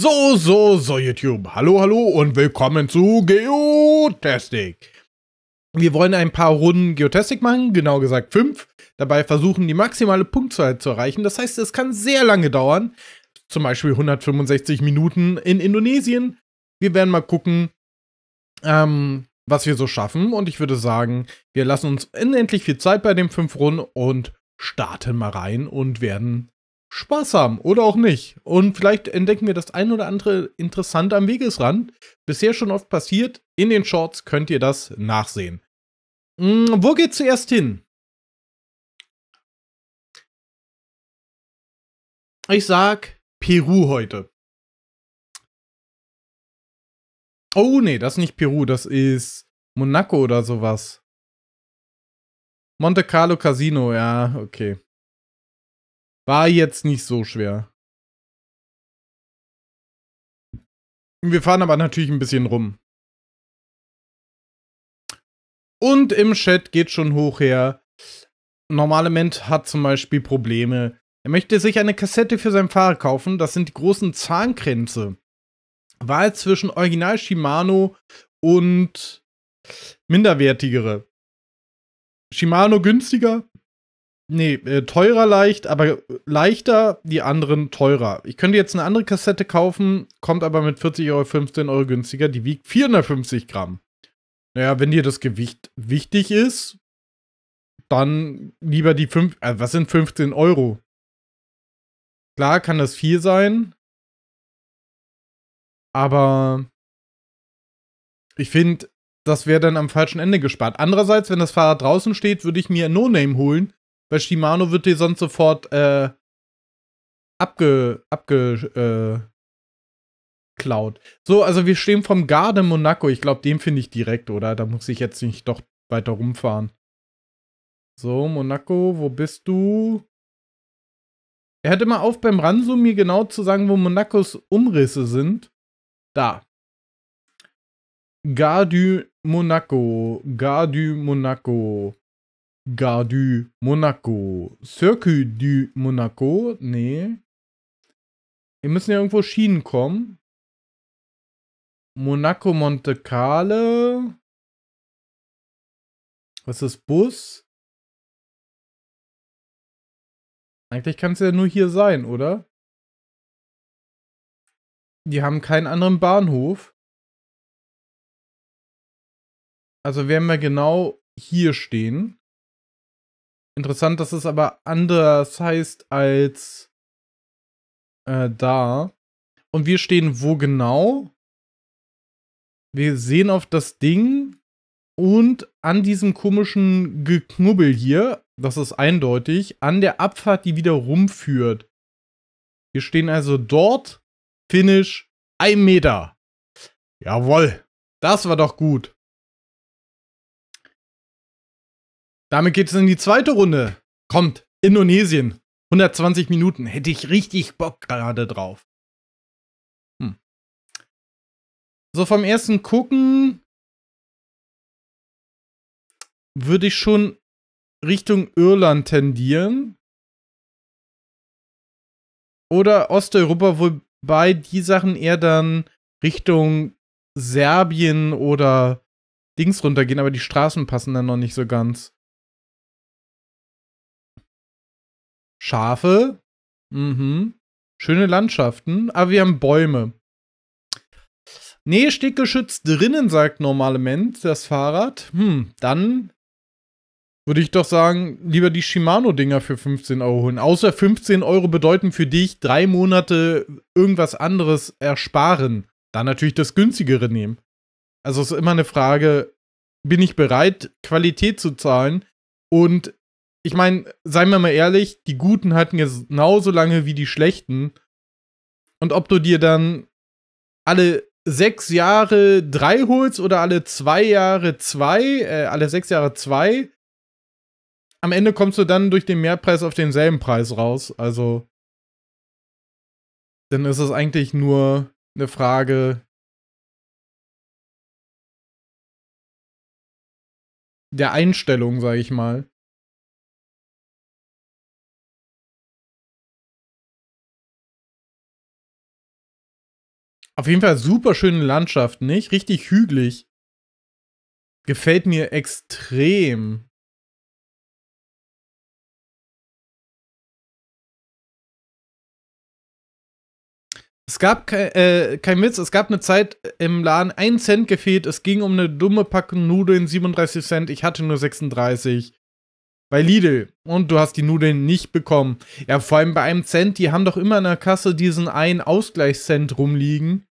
So, so, so, YouTube. Hallo, hallo und willkommen zu Geotastic. Wir wollen ein paar Runden Geotastic machen, genau gesagt fünf. Dabei versuchen, die maximale Punktzahl zu erreichen. Das heißt, es kann sehr lange dauern. Zum Beispiel 165 Minuten in Indonesien. Wir werden mal gucken, ähm, was wir so schaffen. Und ich würde sagen, wir lassen uns unendlich viel Zeit bei den fünf Runden und starten mal rein und werden Spaß haben oder auch nicht. Und vielleicht entdecken wir das ein oder andere interessant am Wegesrand. Bisher schon oft passiert. In den Shorts könnt ihr das nachsehen. Hm, wo geht's zuerst hin? Ich sag Peru heute. Oh nee, das ist nicht Peru, das ist Monaco oder sowas. Monte Carlo Casino, ja, okay. War jetzt nicht so schwer. Wir fahren aber natürlich ein bisschen rum. Und im Chat geht schon hoch her. Normale Mensch hat zum Beispiel Probleme. Er möchte sich eine Kassette für sein Fahrer kaufen. Das sind die großen Zahnkränze. Wahl zwischen Original Shimano und minderwertigere. Shimano günstiger, Nee, äh, teurer leicht, aber leichter, die anderen teurer. Ich könnte jetzt eine andere Kassette kaufen, kommt aber mit 40 Euro, 15 Euro günstiger, die wiegt 450 Gramm. Naja, wenn dir das Gewicht wichtig ist, dann lieber die 5, äh, was sind 15 Euro? Klar kann das viel sein, aber ich finde, das wäre dann am falschen Ende gespart. Andererseits, wenn das Fahrrad draußen steht, würde ich mir ein No Name holen, weil Shimano wird dir sonst sofort äh, abge, abge, äh, Cloud. So, also wir stehen vom Garde Monaco. Ich glaube, den finde ich direkt, oder? Da muss ich jetzt nicht doch weiter rumfahren. So, Monaco, wo bist du? Er hört immer auf, beim Ranzoom mir genau zu sagen, wo Monacos Umrisse sind. Da. Gare du Monaco. Gare du Monaco. Gare du Monaco. Circuit du Monaco? Nee. Wir müssen ja irgendwo Schienen kommen. Monaco Monte Carlo. Was ist Bus? Eigentlich kann es ja nur hier sein, oder? Die haben keinen anderen Bahnhof. Also werden wir genau hier stehen. Interessant, dass es aber anders heißt als äh, da. Und wir stehen wo genau? Wir sehen auf das Ding und an diesem komischen Geknubbel hier, das ist eindeutig, an der Abfahrt, die wieder rumführt. Wir stehen also dort, Finish, ein Meter. Jawoll, das war doch gut. Damit geht es in die zweite Runde. Kommt, Indonesien. 120 Minuten. Hätte ich richtig Bock gerade drauf. Hm. So vom ersten Gucken würde ich schon Richtung Irland tendieren. Oder Osteuropa, wobei die Sachen eher dann Richtung Serbien oder Dings runtergehen, aber die Straßen passen dann noch nicht so ganz. Schafe, mhm. schöne Landschaften, aber ah, wir haben Bäume. Nee, steht geschützt drinnen, sagt normalement das Fahrrad. Hm, dann würde ich doch sagen, lieber die Shimano-Dinger für 15 Euro holen. Außer 15 Euro bedeuten für dich drei Monate irgendwas anderes ersparen. Dann natürlich das günstigere nehmen. Also es ist immer eine Frage, bin ich bereit, Qualität zu zahlen und ich meine, seien wir mal ehrlich, die Guten hatten genauso lange wie die Schlechten. Und ob du dir dann alle sechs Jahre drei holst oder alle zwei Jahre zwei, äh, alle sechs Jahre zwei, am Ende kommst du dann durch den Mehrpreis auf denselben Preis raus. Also, dann ist es eigentlich nur eine Frage der Einstellung, sage ich mal. Auf jeden Fall super schöne Landschaft, nicht? Richtig hügelig. Gefällt mir extrem. Es gab äh, kein Witz, es gab eine Zeit im Laden, ein Cent gefehlt. Es ging um eine dumme Packung Nudeln, 37 Cent. Ich hatte nur 36. Bei Lidl. Und du hast die Nudeln nicht bekommen. Ja, vor allem bei einem Cent, die haben doch immer in der Kasse diesen einen Ausgleichscent rumliegen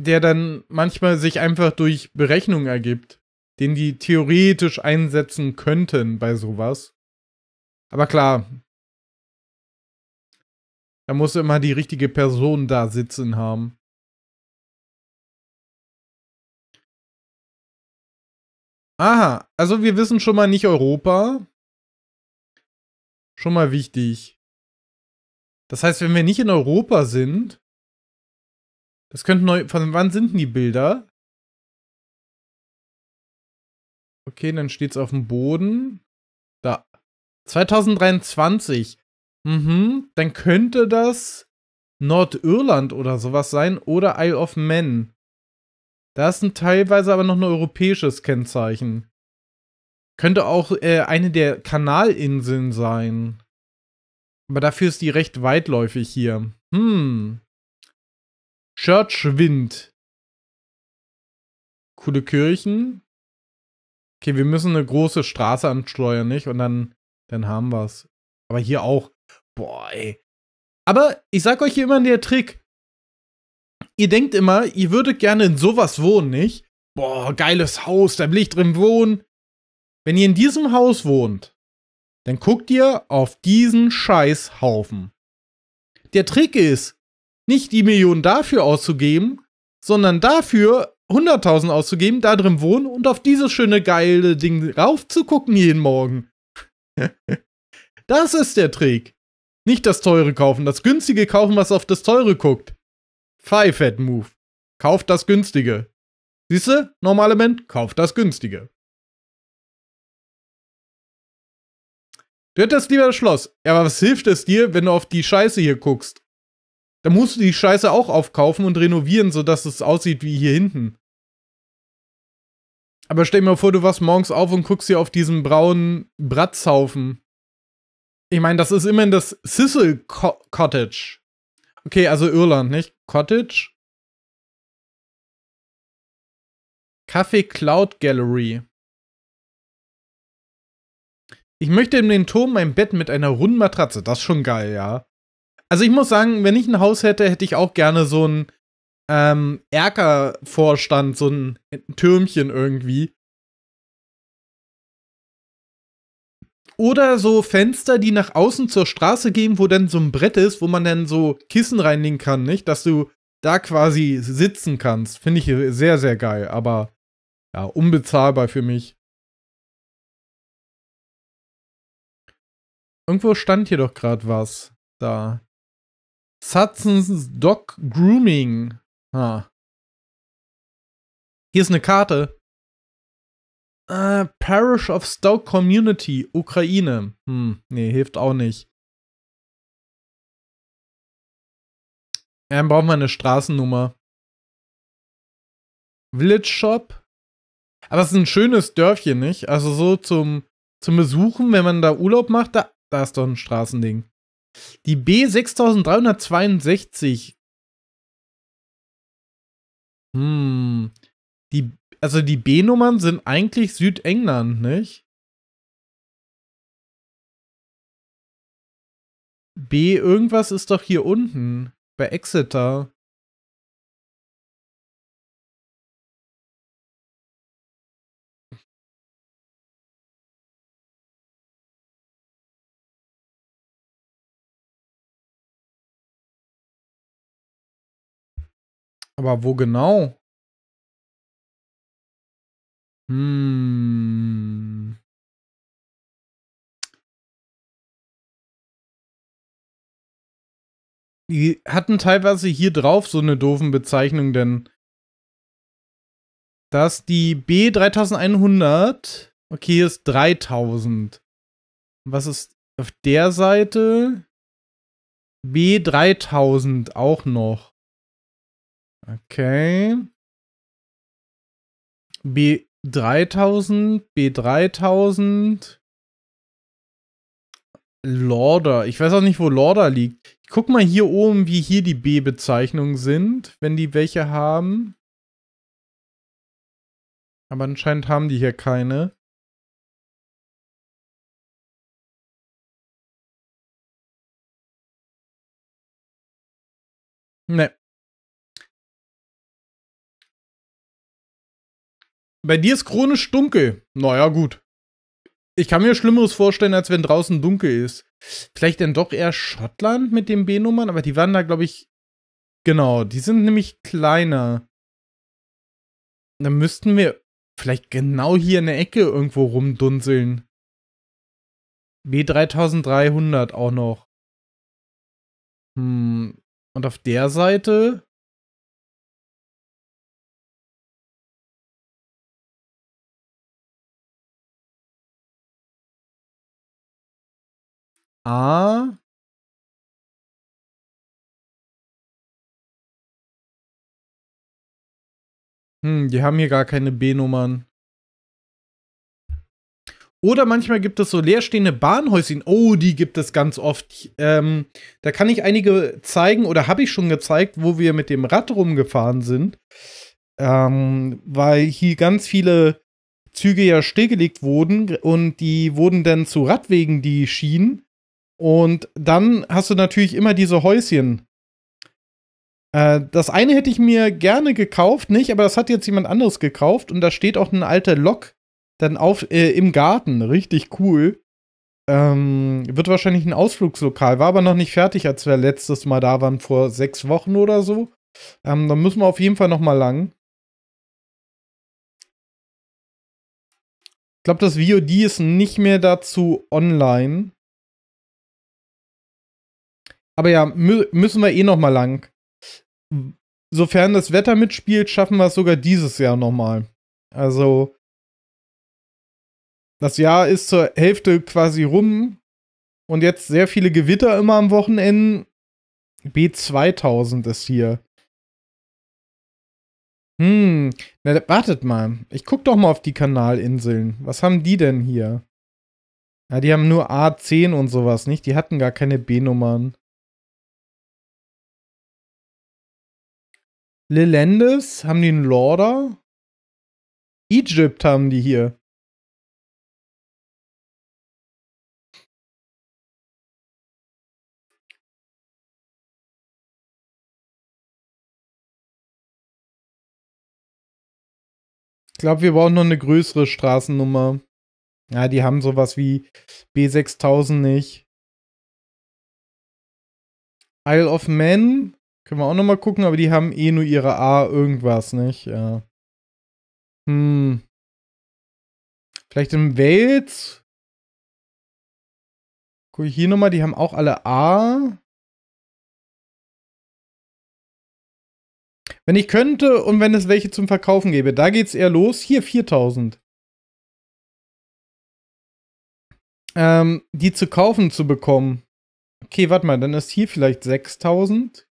der dann manchmal sich einfach durch Berechnungen ergibt, den die theoretisch einsetzen könnten bei sowas. Aber klar, da muss immer die richtige Person da sitzen haben. Aha, also wir wissen schon mal nicht Europa. Schon mal wichtig. Das heißt, wenn wir nicht in Europa sind, das könnte neu. Von wann sind denn die Bilder? Okay, dann steht's auf dem Boden. Da. 2023. Mhm. Dann könnte das Nordirland oder sowas sein oder Isle of Man. Da ist ein teilweise aber noch ein europäisches Kennzeichen. Könnte auch äh, eine der Kanalinseln sein. Aber dafür ist die recht weitläufig hier. Hm. Churchwind. Coole Kirchen. Okay, wir müssen eine große Straße ansteuern, nicht? Und dann, dann haben wir es. Aber hier auch. Boah, ey. Aber ich sag euch hier immer der Trick. Ihr denkt immer, ihr würdet gerne in sowas wohnen, nicht? Boah, geiles Haus, da will ich drin wohnen. Wenn ihr in diesem Haus wohnt, dann guckt ihr auf diesen Scheißhaufen. Der Trick ist, nicht die Millionen dafür auszugeben, sondern dafür 100.000 auszugeben, da drin wohnen und auf dieses schöne geile Ding raufzugucken jeden Morgen. das ist der Trick. Nicht das teure kaufen, das günstige kaufen, was auf das teure guckt. Five Fat Move. Kauft das günstige. Siehste, normale Mensch, kauft das günstige. Du hättest lieber das Schloss. Ja, aber was hilft es dir, wenn du auf die Scheiße hier guckst? Da musst du die Scheiße auch aufkaufen und renovieren, sodass es aussieht wie hier hinten. Aber stell dir mal vor, du wachst morgens auf und guckst hier auf diesen braunen Bratzhaufen. Ich meine, das ist immerhin das Sissel Cottage. Okay, also Irland, nicht? Cottage? Café Cloud Gallery. Ich möchte in den Turm mein Bett mit einer runden Matratze. Das ist schon geil, ja. Also ich muss sagen, wenn ich ein Haus hätte, hätte ich auch gerne so einen ähm, Erkervorstand, so ein Türmchen irgendwie. Oder so Fenster, die nach außen zur Straße gehen, wo dann so ein Brett ist, wo man dann so Kissen reinlegen kann, nicht? Dass du da quasi sitzen kannst. Finde ich sehr, sehr geil, aber ja, unbezahlbar für mich. Irgendwo stand hier doch gerade was da. Sudson's Dog Grooming. Ah. Hier ist eine Karte. Uh, Parish of Stoke Community, Ukraine. Hm, nee, hilft auch nicht. dann brauchen wir eine Straßennummer. Village Shop. Aber es ist ein schönes Dörfchen, nicht? Also so zum, zum Besuchen, wenn man da Urlaub macht, da, da ist doch ein Straßending. Die B6362. Hm. Die, also die B-Nummern sind eigentlich Südengland, nicht? B irgendwas ist doch hier unten bei Exeter. Aber wo genau? Hm. Die hatten teilweise hier drauf so eine doofen Bezeichnung, denn dass die B3100, okay, hier ist 3000. Was ist auf der Seite? B3000 auch noch. Okay. B3000, B3000. Lorder. Ich weiß auch nicht, wo Lorder liegt. Ich guck mal hier oben, wie hier die B-Bezeichnungen sind, wenn die welche haben. Aber anscheinend haben die hier keine. Ne. Bei dir ist chronisch dunkel. Naja, gut. Ich kann mir Schlimmeres vorstellen, als wenn draußen dunkel ist. Vielleicht dann doch eher Schottland mit den B-Nummern, aber die waren da, glaube ich. Genau, die sind nämlich kleiner. Dann müssten wir vielleicht genau hier in der Ecke irgendwo rumdunseln. B3300 auch noch. Hm. Und auf der Seite A. Hm, die haben hier gar keine B-Nummern. Oder manchmal gibt es so leerstehende Bahnhäuschen. Oh, die gibt es ganz oft. Ähm, da kann ich einige zeigen oder habe ich schon gezeigt, wo wir mit dem Rad rumgefahren sind. Ähm, weil hier ganz viele Züge ja stillgelegt wurden und die wurden dann zu Radwegen, die Schienen. Und dann hast du natürlich immer diese Häuschen. Äh, das eine hätte ich mir gerne gekauft, nicht, aber das hat jetzt jemand anderes gekauft und da steht auch eine alte Lok dann auf äh, im Garten. Richtig cool. Ähm, wird wahrscheinlich ein Ausflugslokal, war aber noch nicht fertig, als wir letztes Mal da waren, vor sechs Wochen oder so. Ähm, dann müssen wir auf jeden Fall nochmal lang. Ich glaube, das VOD ist nicht mehr dazu online. Aber ja, mü müssen wir eh noch mal lang. Sofern das Wetter mitspielt, schaffen wir es sogar dieses Jahr noch mal. Also das Jahr ist zur Hälfte quasi rum und jetzt sehr viele Gewitter immer am Wochenende. B2000 ist hier. Hm, na, wartet mal. Ich guck doch mal auf die Kanalinseln. Was haben die denn hier? Ja, die haben nur A10 und sowas, nicht? Die hatten gar keine B-Nummern. Lelandes, haben die einen Lorder? Egypt haben die hier. Ich glaube, wir brauchen noch eine größere Straßennummer. Ja, die haben sowas wie B6000 nicht. Isle of Man können wir auch nochmal gucken, aber die haben eh nur ihre A irgendwas, nicht? Ja. Hm. Vielleicht im Welt. Guck ich hier nochmal, die haben auch alle A. Wenn ich könnte und wenn es welche zum Verkaufen gäbe, da geht's eher los. Hier 4000. Ähm, die zu kaufen zu bekommen. Okay, warte mal, dann ist hier vielleicht 6000.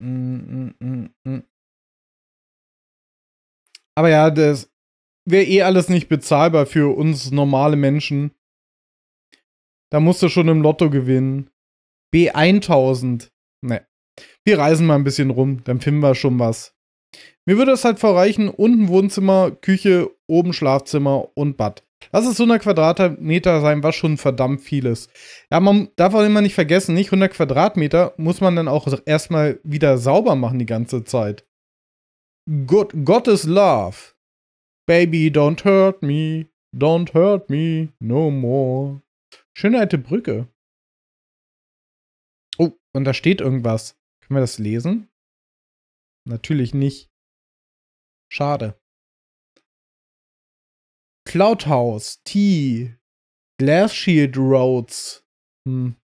Aber ja, das wäre eh alles nicht bezahlbar für uns normale Menschen. Da musst du schon im Lotto gewinnen. B1000. Ne. Wir reisen mal ein bisschen rum, dann finden wir schon was. Mir würde es halt verreichen, unten Wohnzimmer, Küche, oben Schlafzimmer und Bad. Lass es 100 Quadratmeter sein, was schon verdammt viel ist. Ja, man darf auch immer nicht vergessen, nicht 100 Quadratmeter muss man dann auch erstmal wieder sauber machen die ganze Zeit. God, God is love. Baby, don't hurt me. Don't hurt me no more. Schöne alte Brücke. Oh, und da steht irgendwas. Können wir das lesen? Natürlich nicht. Schade. Cloudhouse, House, T, Glass Shield Roads. Hm.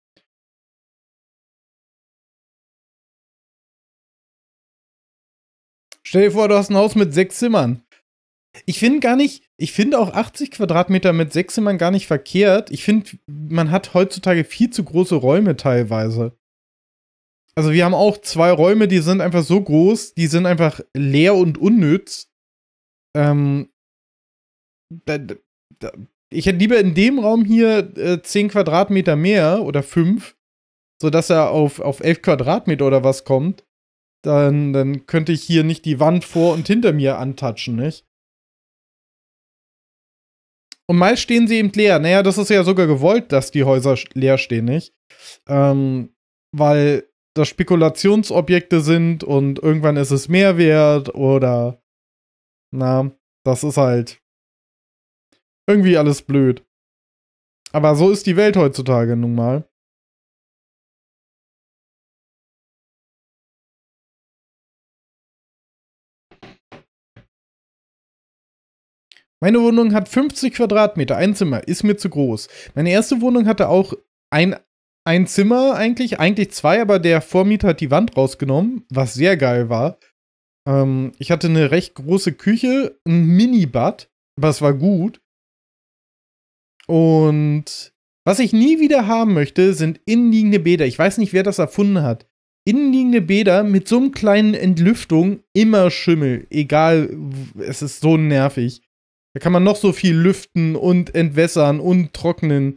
Stell dir vor, du hast ein Haus mit sechs Zimmern. Ich finde gar nicht, ich finde auch 80 Quadratmeter mit sechs Zimmern gar nicht verkehrt. Ich finde, man hat heutzutage viel zu große Räume teilweise. Also wir haben auch zwei Räume, die sind einfach so groß, die sind einfach leer und unnütz. Ähm, da, da, ich hätte lieber in dem Raum hier äh, 10 Quadratmeter mehr oder 5, sodass er auf, auf 11 Quadratmeter oder was kommt. Dann, dann könnte ich hier nicht die Wand vor und hinter mir antatschen, nicht? Und meist stehen sie eben leer. Naja, das ist ja sogar gewollt, dass die Häuser leer stehen, nicht? Ähm, weil das Spekulationsobjekte sind und irgendwann ist es mehr wert oder. Na, das ist halt irgendwie alles blöd. Aber so ist die Welt heutzutage nun mal. Meine Wohnung hat 50 Quadratmeter, ein Zimmer, ist mir zu groß. Meine erste Wohnung hatte auch ein, ein Zimmer eigentlich, eigentlich zwei, aber der Vormieter hat die Wand rausgenommen, was sehr geil war. Ähm, ich hatte eine recht große Küche, ein Minibad, aber es war gut. Und was ich nie wieder haben möchte, sind innenliegende Bäder. Ich weiß nicht, wer das erfunden hat. Innenliegende Bäder mit so einem kleinen Entlüftung immer Schimmel. Egal, es ist so nervig. Da kann man noch so viel lüften und entwässern und trocknen.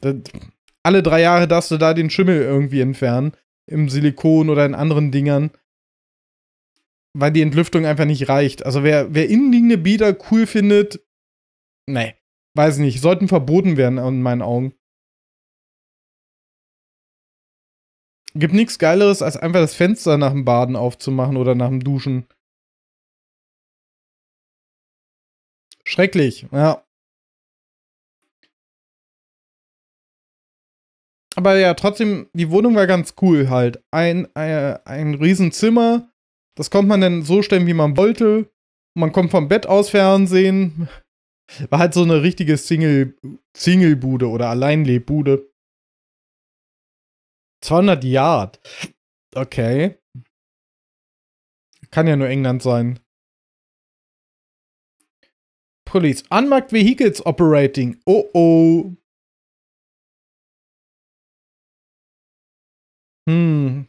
Das, alle drei Jahre darfst du da den Schimmel irgendwie entfernen. Im Silikon oder in anderen Dingern. Weil die Entlüftung einfach nicht reicht. Also wer, wer innenliegende Bäder cool findet, nee weiß nicht, sollten verboten werden in meinen Augen. Gibt nichts Geileres, als einfach das Fenster nach dem Baden aufzumachen oder nach dem Duschen. Schrecklich, ja. Aber ja, trotzdem, die Wohnung war ganz cool halt. Ein, ein, äh, ein Riesenzimmer, das konnte man dann so stellen, wie man wollte. Man kommt vom Bett aus Fernsehen, war halt so eine richtige Single, Single-Bude oder Alleinlebbude. 200 Yard. Okay. Kann ja nur England sein. Police. Unmarked Vehicles operating. Oh oh. Hm.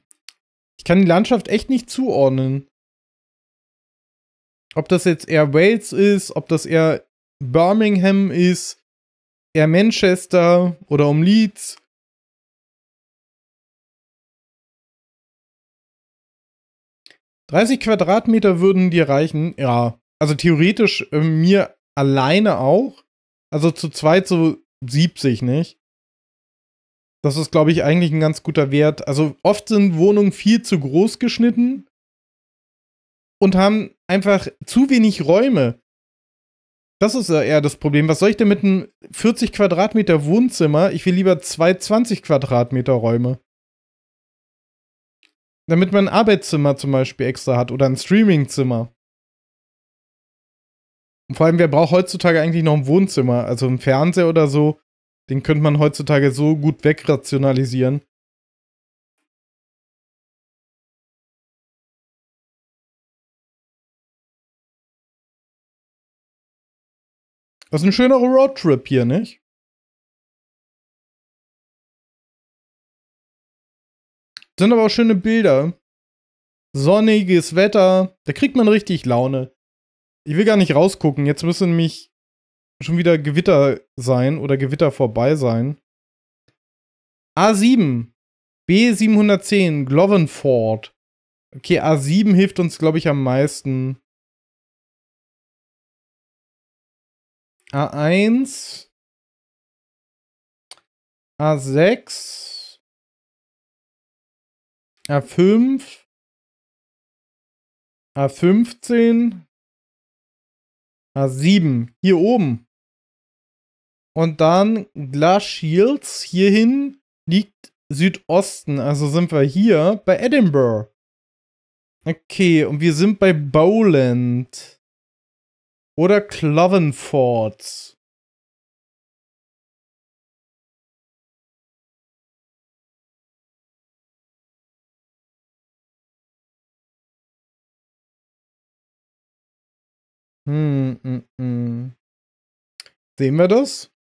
Ich kann die Landschaft echt nicht zuordnen. Ob das jetzt eher Wales ist, ob das eher Birmingham ist, eher Manchester oder um Leeds. Dreißig Quadratmeter würden dir reichen, ja. Also theoretisch äh, mir alleine auch. Also zu zweit so 70, nicht? Das ist, glaube ich, eigentlich ein ganz guter Wert. Also oft sind Wohnungen viel zu groß geschnitten und haben einfach zu wenig Räume. Das ist äh, eher das Problem. Was soll ich denn mit einem 40 Quadratmeter Wohnzimmer? Ich will lieber zwei 20 Quadratmeter Räume. Damit man ein Arbeitszimmer zum Beispiel extra hat oder ein Streamingzimmer. Und vor allem, wer braucht heutzutage eigentlich noch ein Wohnzimmer? Also ein Fernseher oder so, den könnte man heutzutage so gut wegrationalisieren. Das ist ein schöner Roadtrip hier, nicht? Sind aber auch schöne Bilder. Sonniges Wetter. Da kriegt man richtig Laune. Ich will gar nicht rausgucken. Jetzt müssen mich schon wieder Gewitter sein oder Gewitter vorbei sein. A7. B710. Glovenford. Okay, A7 hilft uns, glaube ich, am meisten. A1, A6, A5, A15, A7, hier oben. Und dann Glashields, Shields, hierhin liegt Südosten, also sind wir hier bei Edinburgh. Okay, und wir sind bei Bowland. Oder Clovenfords. Hm, hm, hm. Sehen wir das?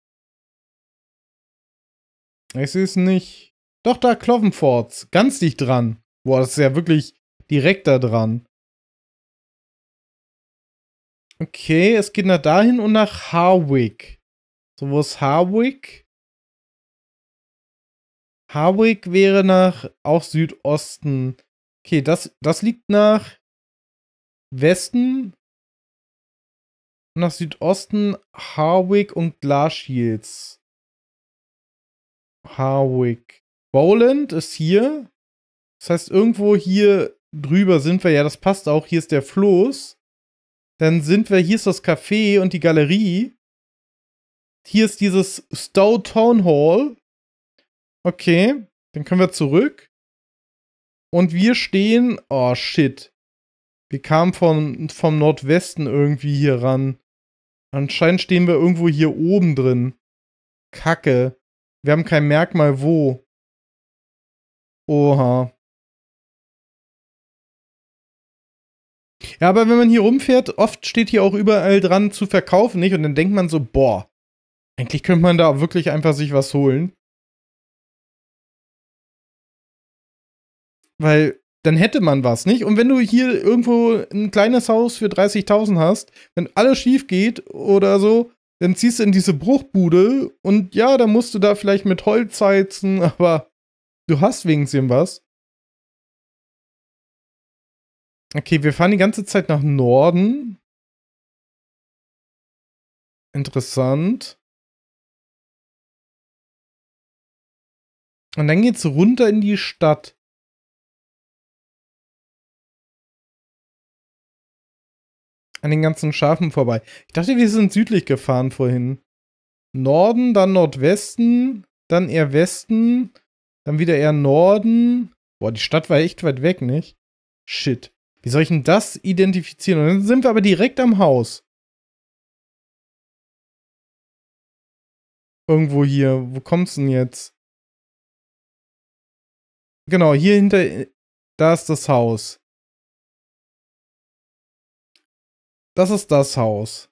Es ist nicht. Doch, da, Clovenfords. Ganz dicht dran. Boah, das ist ja wirklich direkt da dran. Okay, es geht nach dahin und nach Harwick. So, wo ist Harwick? Harwick wäre nach auch Südosten. Okay, das, das liegt nach Westen. Nach Südosten Harwick und Glarshields. Harwick. Bowland ist hier. Das heißt, irgendwo hier drüber sind wir. Ja, das passt auch. Hier ist der Floß. Dann sind wir, hier ist das Café und die Galerie. Hier ist dieses Stowe Town Hall. Okay, dann können wir zurück. Und wir stehen. Oh shit. Wir kamen von, vom Nordwesten irgendwie hier ran. Anscheinend stehen wir irgendwo hier oben drin. Kacke. Wir haben kein Merkmal wo. Oha. Ja, aber wenn man hier rumfährt, oft steht hier auch überall dran zu verkaufen, nicht? Und dann denkt man so, boah, eigentlich könnte man da wirklich einfach sich was holen. Weil dann hätte man was, nicht? Und wenn du hier irgendwo ein kleines Haus für 30.000 hast, wenn alles schief geht oder so, dann ziehst du in diese Bruchbude und ja, dann musst du da vielleicht mit Holz heizen, aber du hast wenigstens was. Okay, wir fahren die ganze Zeit nach Norden. Interessant. Und dann geht's runter in die Stadt. An den ganzen Schafen vorbei. Ich dachte, wir sind südlich gefahren vorhin. Norden, dann Nordwesten, dann eher Westen, dann wieder eher Norden. Boah, die Stadt war echt weit weg, nicht? Shit. Wie soll ich denn das identifizieren? Und dann sind wir aber direkt am Haus. Irgendwo hier. Wo kommt's denn jetzt? Genau, hier hinter. Da ist das Haus. Das ist das Haus.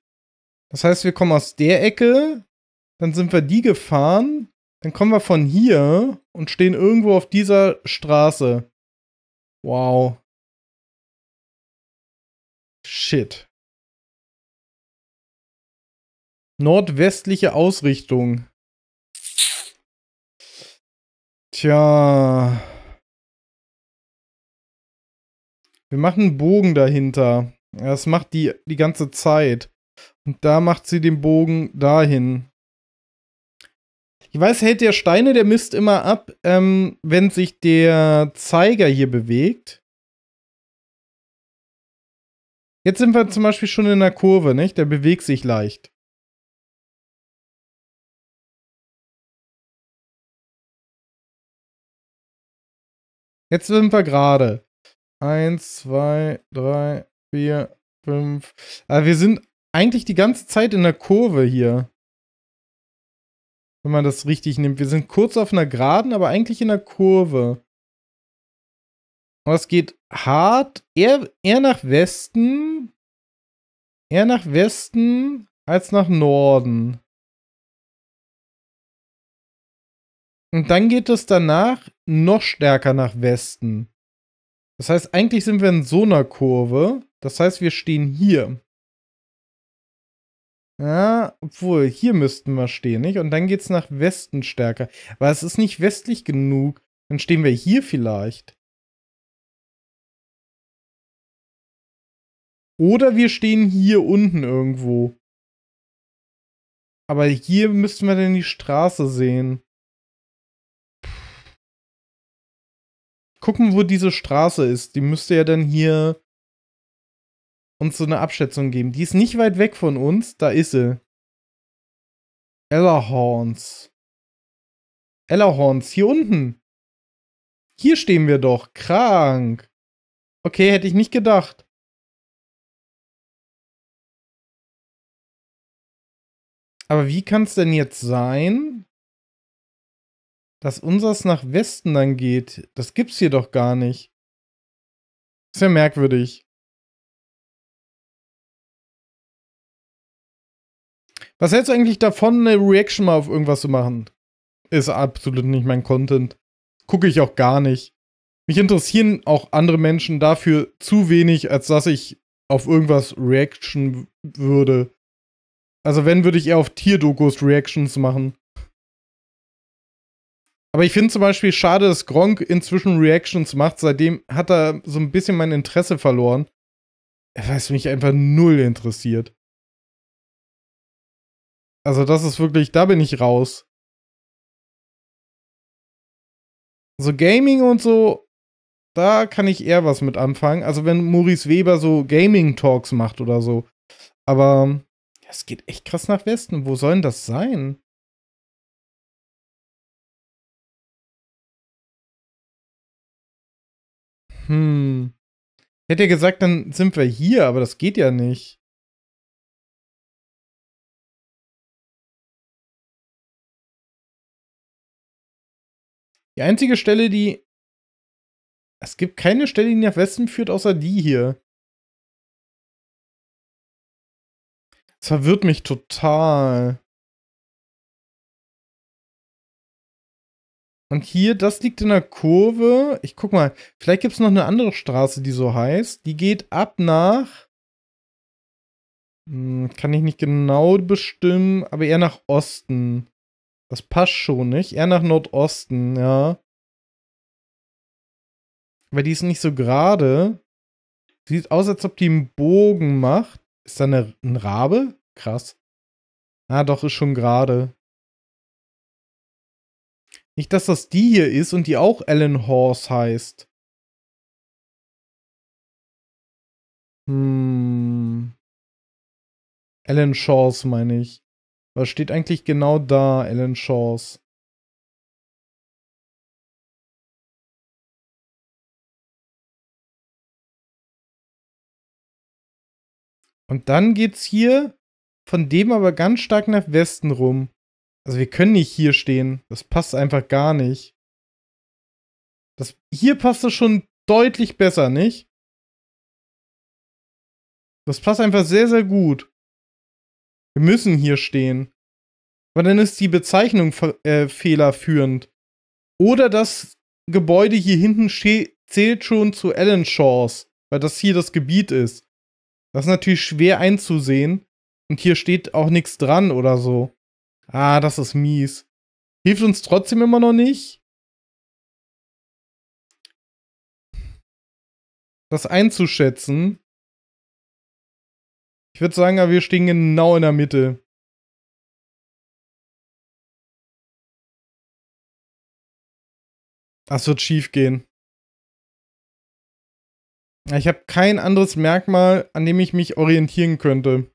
Das heißt, wir kommen aus der Ecke. Dann sind wir die gefahren. Dann kommen wir von hier und stehen irgendwo auf dieser Straße. Wow, Shit. Nordwestliche Ausrichtung. Tja. Wir machen einen Bogen dahinter. Das macht die die ganze Zeit. Und da macht sie den Bogen dahin. Ich weiß, hält der Steine, der misst immer ab, ähm, wenn sich der Zeiger hier bewegt. Jetzt sind wir zum Beispiel schon in der Kurve, nicht? Der bewegt sich leicht. Jetzt sind wir gerade. Eins, zwei, drei, vier, fünf. Aber wir sind eigentlich die ganze Zeit in der Kurve hier. Wenn man das richtig nimmt. Wir sind kurz auf einer Geraden, aber eigentlich in der Kurve. Aber es geht hart, eher, eher nach Westen. Eher nach Westen als nach Norden. Und dann geht es danach noch stärker nach Westen. Das heißt, eigentlich sind wir in so einer Kurve. Das heißt, wir stehen hier. Ja, obwohl, hier müssten wir stehen, nicht? Und dann geht es nach Westen stärker. Aber es ist nicht westlich genug. Dann stehen wir hier vielleicht. Oder wir stehen hier unten irgendwo. Aber hier müssten wir denn die Straße sehen. Gucken, wo diese Straße ist. Die müsste ja dann hier uns so eine Abschätzung geben. Die ist nicht weit weg von uns. Da ist sie. Ellerhorns. Ellerhorns, hier unten. Hier stehen wir doch. Krank. Okay, hätte ich nicht gedacht. Aber wie kann es denn jetzt sein, dass unseres nach Westen dann geht? Das gibt's hier doch gar nicht. Ist ja merkwürdig. Was hältst du eigentlich davon, eine Reaction mal auf irgendwas zu machen? Ist absolut nicht mein Content. Gucke ich auch gar nicht. Mich interessieren auch andere Menschen dafür zu wenig, als dass ich auf irgendwas Reaction würde. Also wenn, würde ich eher auf Tierdokus Reactions machen. Aber ich finde zum Beispiel schade, dass Gronk inzwischen Reactions macht. Seitdem hat er so ein bisschen mein Interesse verloren. Weil es mich einfach null interessiert. Also das ist wirklich, da bin ich raus. So Gaming und so, da kann ich eher was mit anfangen. Also wenn Maurice Weber so Gaming-Talks macht oder so. Aber es geht echt krass nach Westen. Wo soll denn das sein? Hm. Hätte ja gesagt, dann sind wir hier, aber das geht ja nicht. Die einzige Stelle, die... Es gibt keine Stelle, die nach Westen führt, außer die hier. Das verwirrt mich total. Und hier, das liegt in der Kurve. Ich guck mal, vielleicht gibt es noch eine andere Straße, die so heißt. Die geht ab nach. Hm, kann ich nicht genau bestimmen, aber eher nach Osten. Das passt schon nicht. Eher nach Nordosten, ja. Weil die ist nicht so gerade. Sieht aus, als ob die einen Bogen macht. Ist da eine, ein Rabe? Krass. Ah, doch, ist schon gerade. Nicht, dass das die hier ist und die auch Ellen Horse heißt. Hm. Ellen Shaws meine ich. Was steht eigentlich genau da, Ellen Shaws? Und dann geht's hier von dem aber ganz stark nach Westen rum. Also wir können nicht hier stehen. Das passt einfach gar nicht. Das, hier passt das schon deutlich besser, nicht? Das passt einfach sehr, sehr gut. Wir müssen hier stehen. Aber dann ist die Bezeichnung äh, fehlerführend. Oder das Gebäude hier hinten zählt schon zu Allen Shores, weil das hier das Gebiet ist. Das ist natürlich schwer einzusehen. Und hier steht auch nichts dran oder so. Ah, das ist mies. Hilft uns trotzdem immer noch nicht. Das einzuschätzen. Ich würde sagen, wir stehen genau in der Mitte. Das wird schief gehen. Ich habe kein anderes Merkmal, an dem ich mich orientieren könnte.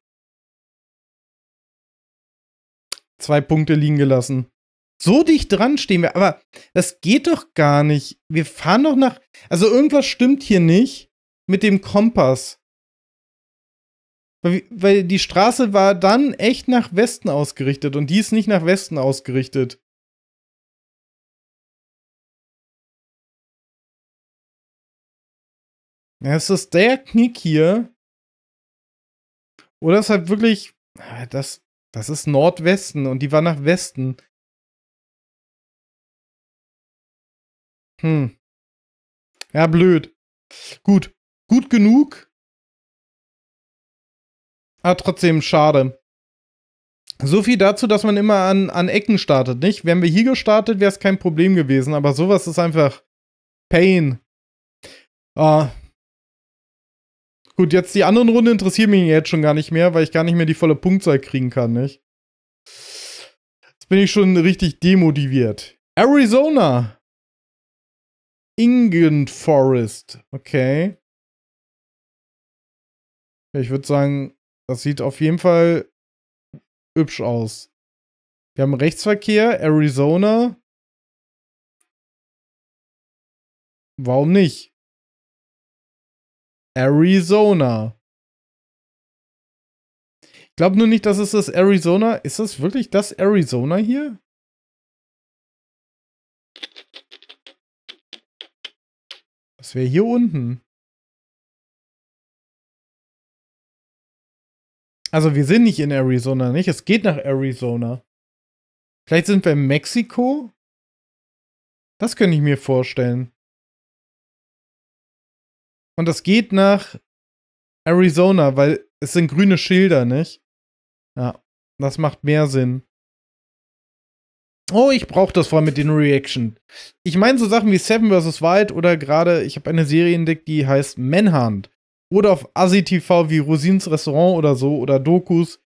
Zwei Punkte liegen gelassen. So dicht dran stehen wir, aber das geht doch gar nicht. Wir fahren doch nach. Also irgendwas stimmt hier nicht mit dem Kompass. Weil, die Straße war dann echt nach Westen ausgerichtet und die ist nicht nach Westen ausgerichtet. Ja, ist das der Knick hier? Oder ist halt wirklich. Ah, das, das ist Nordwesten und die war nach Westen. Hm. Ja, blöd. Gut. Gut genug. Aber ah, trotzdem schade. So viel dazu, dass man immer an, an Ecken startet, nicht? Wären wir hier gestartet, wäre es kein Problem gewesen. Aber sowas ist einfach Pain. Ah, Gut, jetzt die anderen Runde interessieren mich jetzt schon gar nicht mehr, weil ich gar nicht mehr die volle Punktzahl kriegen kann, nicht? Jetzt bin ich schon richtig demotiviert. Arizona. Ingen Forest. Okay. Ich würde sagen, das sieht auf jeden Fall hübsch aus. Wir haben Rechtsverkehr, Arizona. Warum nicht? Arizona. Ich glaube nur nicht, dass es das Arizona. Ist das wirklich das Arizona hier? Das wäre hier unten. Also wir sind nicht in Arizona, nicht? Es geht nach Arizona. Vielleicht sind wir in Mexiko? Das könnte ich mir vorstellen. Und das geht nach Arizona, weil es sind grüne Schilder, nicht? Ja, das macht mehr Sinn. Oh, ich brauche das vor mit den Reaction. Ich meine so Sachen wie Seven vs. Wild oder gerade, ich habe eine Serie entdeckt, die heißt Manhunt. Oder auf ASI TV wie Rosins Restaurant oder so oder Dokus.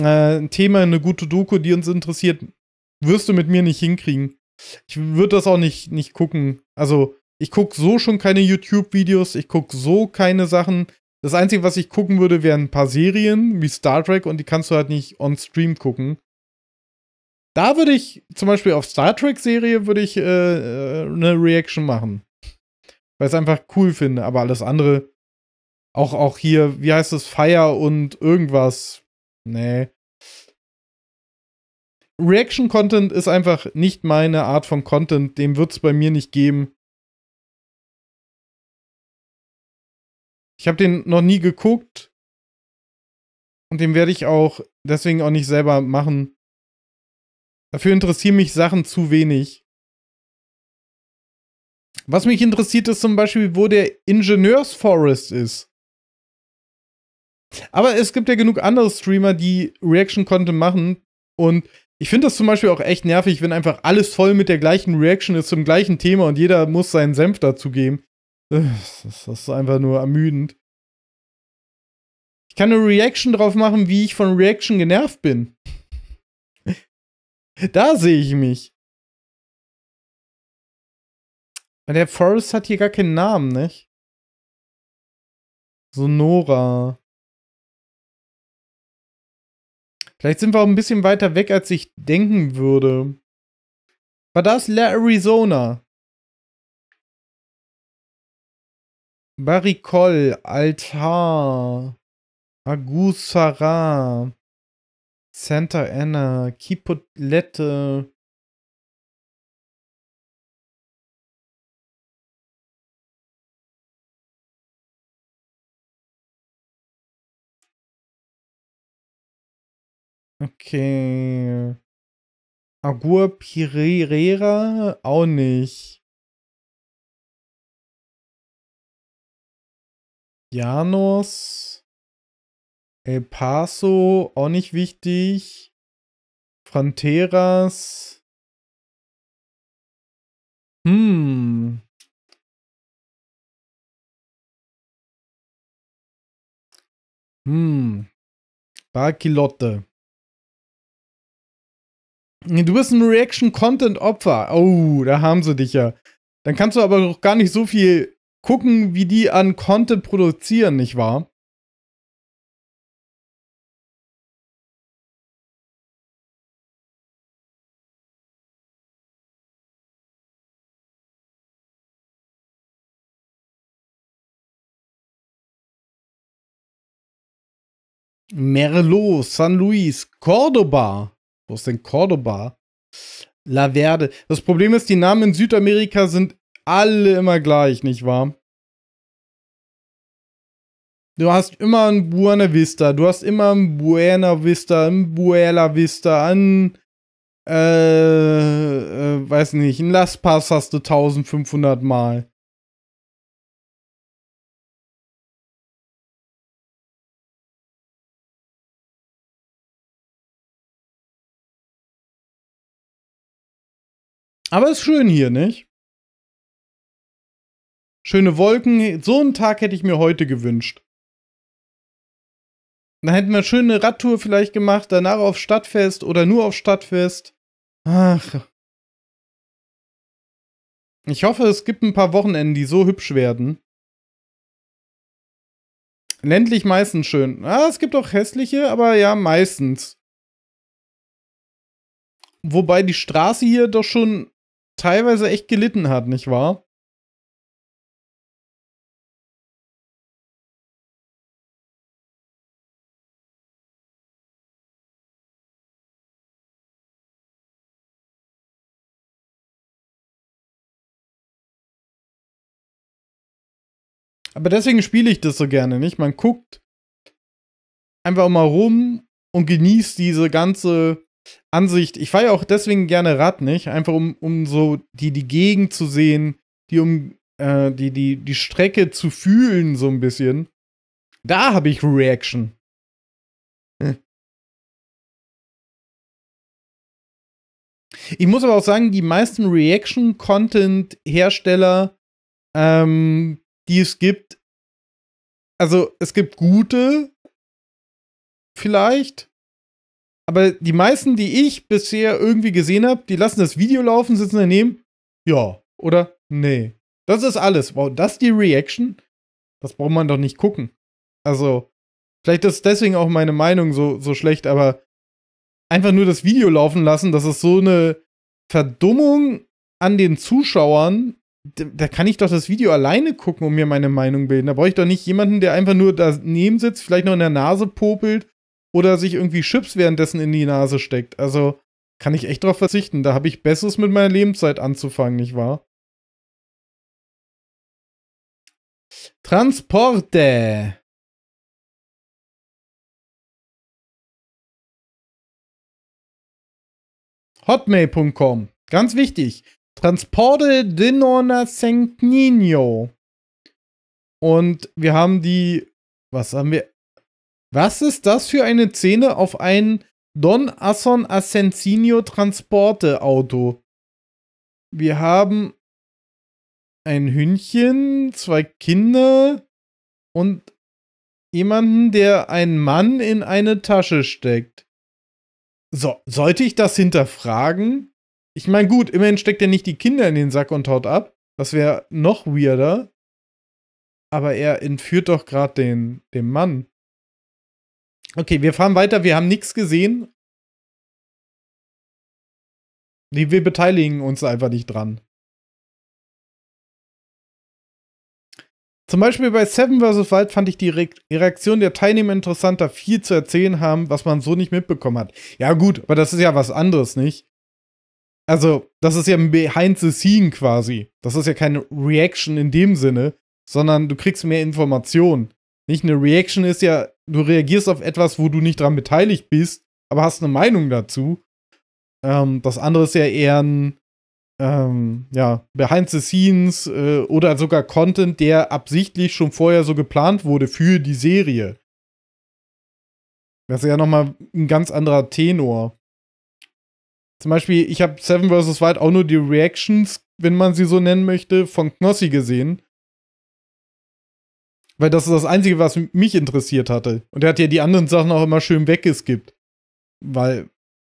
Äh, ein Thema, eine gute Doku, die uns interessiert, wirst du mit mir nicht hinkriegen. Ich würde das auch nicht, nicht gucken. Also, ich gucke so schon keine YouTube-Videos, ich gucke so keine Sachen. Das Einzige, was ich gucken würde, wären ein paar Serien wie Star Trek und die kannst du halt nicht on Stream gucken. Da würde ich zum Beispiel auf Star Trek-Serie würde ich äh, äh eine Reaction machen. Weil ich es einfach cool finde, aber alles andere. Auch, auch hier, wie heißt es, Fire und irgendwas. Nee. Reaction-Content ist einfach nicht meine Art von Content. Dem wird es bei mir nicht geben. Ich habe den noch nie geguckt. Und den werde ich auch deswegen auch nicht selber machen. Dafür interessieren mich Sachen zu wenig. Was mich interessiert, ist zum Beispiel, wo der Ingenieursforest ist. Aber es gibt ja genug andere Streamer, die Reaction-Content machen. Und ich finde das zum Beispiel auch echt nervig, wenn einfach alles voll mit der gleichen Reaction ist zum gleichen Thema und jeder muss seinen Senf dazu geben. Das ist einfach nur ermüdend. Ich kann eine Reaction drauf machen, wie ich von Reaction genervt bin. da sehe ich mich. Und der Forest hat hier gar keinen Namen, nicht? Sonora. Vielleicht sind wir auch ein bisschen weiter weg, als ich denken würde. War das Arizona? Barikol, Altar, Agusara, Santa Anna, Kipolette. Okay. Agur Pirera auch nicht. Janos. El Paso, auch nicht wichtig. Fronteras. Hm. Hm. Barquilotte. Du bist ein Reaction-Content-Opfer. Oh, da haben sie dich ja. Dann kannst du aber auch gar nicht so viel gucken, wie die an Content produzieren, nicht wahr? Merlot, San Luis, Cordoba. Wo ist denn Cordoba? La Verde. Das Problem ist, die Namen in Südamerika sind alle immer gleich, nicht wahr? Du hast immer ein Buena Vista, du hast immer ein Buena Vista, ein Buela Vista, ein, äh, äh weiß nicht, ein Las Pass hast du 1500 Mal. Aber ist schön hier, nicht? Schöne Wolken, so einen Tag hätte ich mir heute gewünscht. Dann hätten wir eine schöne Radtour vielleicht gemacht, danach auf Stadtfest oder nur auf Stadtfest. Ach. Ich hoffe, es gibt ein paar Wochenenden, die so hübsch werden. Ländlich meistens schön. Ah, es gibt auch hässliche, aber ja, meistens. Wobei die Straße hier doch schon teilweise echt gelitten hat, nicht wahr? Aber deswegen spiele ich das so gerne, nicht? Man guckt einfach mal rum und genießt diese ganze Ansicht. Ich fahre ja auch deswegen gerne Rad, nicht? Einfach um, um so die, die Gegend zu sehen, die um äh, die, die, die Strecke zu fühlen, so ein bisschen. Da habe ich Reaction. Hm. Ich muss aber auch sagen, die meisten Reaction-Content-Hersteller ähm, die es gibt, also es gibt gute, vielleicht, aber die meisten, die ich bisher irgendwie gesehen habe, die lassen das Video laufen, sitzen daneben, ja, oder nee. Das ist alles. Wow, das ist die Reaction. Das braucht man doch nicht gucken. Also, vielleicht ist deswegen auch meine Meinung so, so schlecht, aber einfach nur das Video laufen lassen, das ist so eine Verdummung an den Zuschauern, da kann ich doch das Video alleine gucken und mir meine Meinung bilden. Da brauche ich doch nicht jemanden, der einfach nur daneben sitzt, vielleicht noch in der Nase popelt oder sich irgendwie Chips währenddessen in die Nase steckt. Also kann ich echt darauf verzichten. Da habe ich Besseres mit meiner Lebenszeit anzufangen, nicht wahr? Transporte. Hotmail.com. Ganz wichtig. Transporte de Nona Sanguinho. Und wir haben die. Was haben wir? Was ist das für eine Szene auf ein Don Asson Ascensinio Transporte Auto? Wir haben ein Hündchen, zwei Kinder und jemanden, der einen Mann in eine Tasche steckt. So, sollte ich das hinterfragen? Ich meine, gut, immerhin steckt er nicht die Kinder in den Sack und haut ab. Das wäre noch weirder. Aber er entführt doch gerade den, den Mann. Okay, wir fahren weiter. Wir haben nichts gesehen. Wir beteiligen uns einfach nicht dran. Zum Beispiel bei Seven vs. Wild fand ich die Re Reaktion der Teilnehmer interessanter, viel zu erzählen haben, was man so nicht mitbekommen hat. Ja, gut, aber das ist ja was anderes, nicht? also, das ist ja ein Behind the Scene quasi. Das ist ja keine Reaction in dem Sinne, sondern du kriegst mehr Informationen. Nicht eine Reaction ist ja, du reagierst auf etwas, wo du nicht dran beteiligt bist, aber hast eine Meinung dazu. Ähm, das andere ist ja eher ein ähm, ja, Behind the Scenes äh, oder sogar Content, der absichtlich schon vorher so geplant wurde für die Serie. Das ist ja nochmal ein ganz anderer Tenor. Zum Beispiel, ich habe Seven vs. Wild auch nur die Reactions, wenn man sie so nennen möchte, von Knossi gesehen. Weil das ist das Einzige, was mich interessiert hatte. Und er hat ja die anderen Sachen auch immer schön weggeskippt. Weil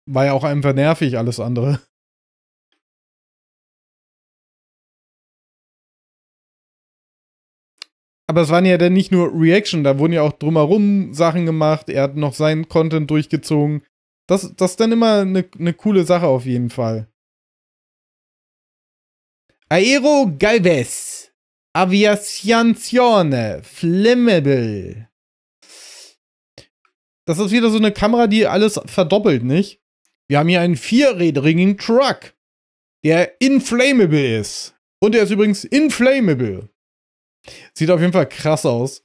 war ja auch einfach nervig, alles andere. Aber es waren ja dann nicht nur Reaction, da wurden ja auch drumherum Sachen gemacht. Er hat noch seinen Content durchgezogen. Das, das ist dann immer eine ne coole Sache auf jeden Fall. Aero Galvez. Aviazione. Flammable. Das ist wieder so eine Kamera, die alles verdoppelt, nicht? Wir haben hier einen vierrädrigen Truck, der inflammable ist. Und er ist übrigens inflammable. Sieht auf jeden Fall krass aus.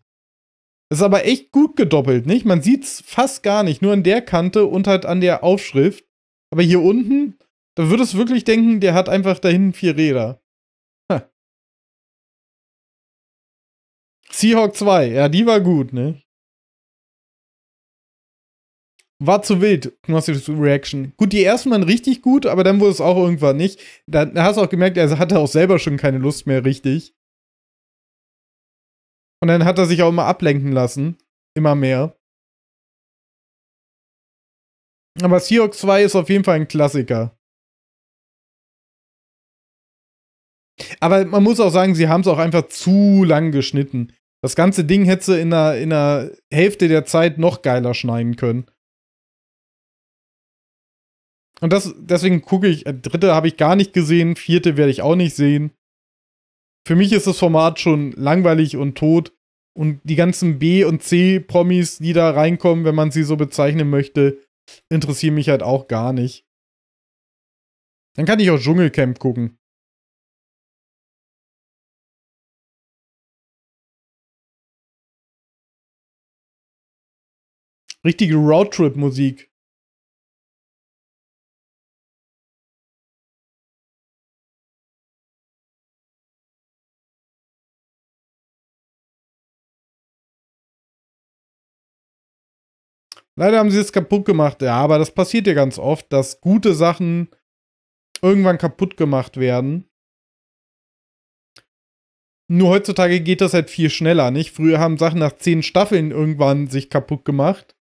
Ist aber echt gut gedoppelt, nicht? Man sieht es fast gar nicht, nur an der Kante und halt an der Aufschrift. Aber hier unten, da würdest du wirklich denken, der hat einfach da hinten vier Räder. Ha. Seahawk 2, ja, die war gut, ne? War zu wild, Gnostic Reaction. Gut, die ersten waren richtig gut, aber dann wurde es auch irgendwann nicht. Da hast du auch gemerkt, er hatte auch selber schon keine Lust mehr richtig. Und dann hat er sich auch immer ablenken lassen. Immer mehr. Aber Seahawks 2 ist auf jeden Fall ein Klassiker. Aber man muss auch sagen, sie haben es auch einfach zu lang geschnitten. Das ganze Ding hätte sie in der, in der Hälfte der Zeit noch geiler schneiden können. Und das, deswegen gucke ich, äh, dritte habe ich gar nicht gesehen, vierte werde ich auch nicht sehen für mich ist das Format schon langweilig und tot. Und die ganzen B- und C-Promis, die da reinkommen, wenn man sie so bezeichnen möchte, interessieren mich halt auch gar nicht. Dann kann ich auch Dschungelcamp gucken. Richtige Roadtrip-Musik. Leider haben sie es kaputt gemacht. Ja, aber das passiert ja ganz oft, dass gute Sachen irgendwann kaputt gemacht werden. Nur heutzutage geht das halt viel schneller, nicht? Früher haben Sachen nach zehn Staffeln irgendwann sich kaputt gemacht.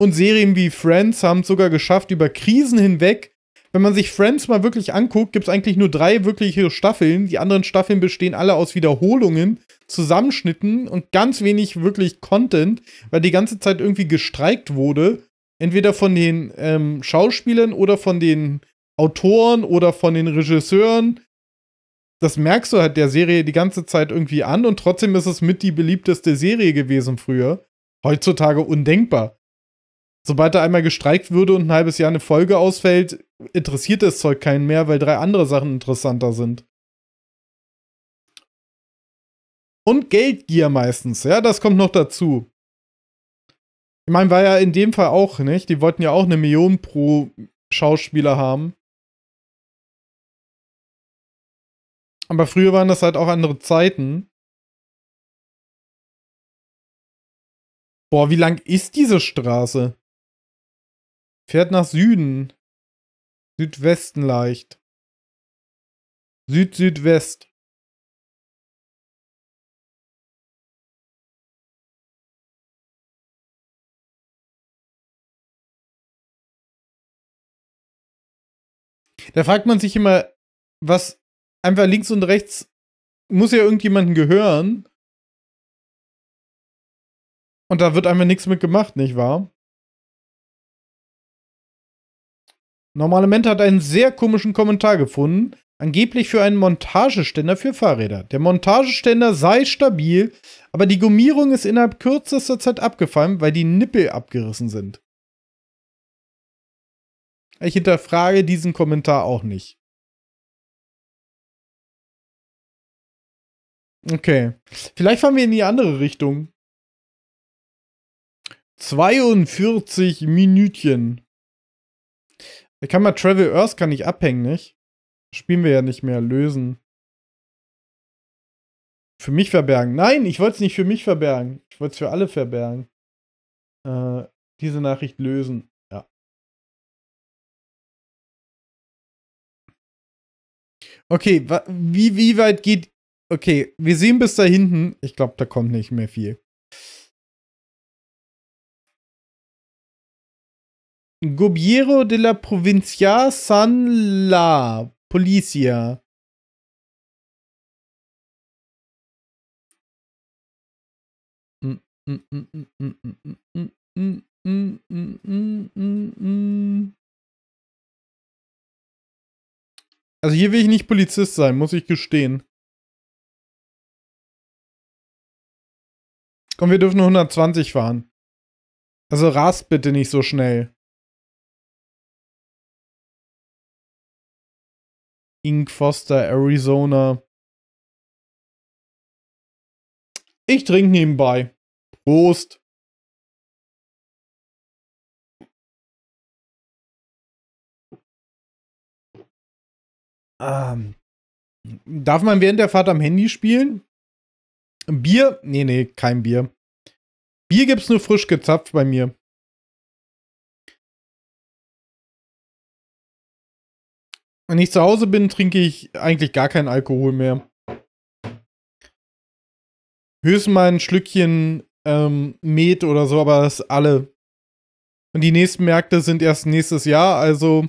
Und Serien wie Friends haben es sogar geschafft, über Krisen hinweg wenn man sich Friends mal wirklich anguckt, gibt es eigentlich nur drei wirkliche Staffeln. Die anderen Staffeln bestehen alle aus Wiederholungen, Zusammenschnitten und ganz wenig wirklich Content, weil die ganze Zeit irgendwie gestreikt wurde. Entweder von den ähm, Schauspielern oder von den Autoren oder von den Regisseuren. Das merkst du halt der Serie die ganze Zeit irgendwie an und trotzdem ist es mit die beliebteste Serie gewesen früher. Heutzutage undenkbar sobald da einmal gestreikt würde und ein halbes Jahr eine Folge ausfällt, interessiert das Zeug keinen mehr, weil drei andere Sachen interessanter sind. Und Geldgier meistens, ja, das kommt noch dazu. Ich meine, war ja in dem Fall auch, nicht? Die wollten ja auch eine Million pro Schauspieler haben. Aber früher waren das halt auch andere Zeiten. Boah, wie lang ist diese Straße? Fährt nach Süden. Südwesten leicht. Süd-Südwest. Da fragt man sich immer, was einfach links und rechts muss ja irgendjemanden gehören. Und da wird einfach nichts mit gemacht, nicht wahr? Normale Mente hat einen sehr komischen Kommentar gefunden, angeblich für einen Montageständer für Fahrräder. Der Montageständer sei stabil, aber die Gummierung ist innerhalb kürzester Zeit abgefallen, weil die Nippel abgerissen sind. Ich hinterfrage diesen Kommentar auch nicht. Okay. Vielleicht fahren wir in die andere Richtung. 42 Minütchen. Der kann mal Travel Earth kann ich abhängen, nicht? Spielen wir ja nicht mehr, lösen. Für mich verbergen. Nein, ich wollte es nicht für mich verbergen. Ich wollte es für alle verbergen. Äh, diese Nachricht lösen. Ja. Okay, wie, wie weit geht. Okay, wir sehen bis da hinten. Ich glaube, da kommt nicht mehr viel. Gobiero de la Provincia San La Policia. Also hier will ich nicht Polizist sein, muss ich gestehen. Komm, wir dürfen nur 120 fahren. Also rast bitte nicht so schnell. Ink Foster, Arizona. Ich trinke nebenbei. Prost. Ähm, darf man während der Fahrt am Handy spielen? Bier? Nee, nee, kein Bier. Bier gibt's nur frisch gezapft bei mir. Wenn ich zu Hause bin, trinke ich eigentlich gar keinen Alkohol mehr. Höchstens mal ein Schlückchen ähm, Met oder so, aber das alle. Und die nächsten Märkte sind erst nächstes Jahr, also.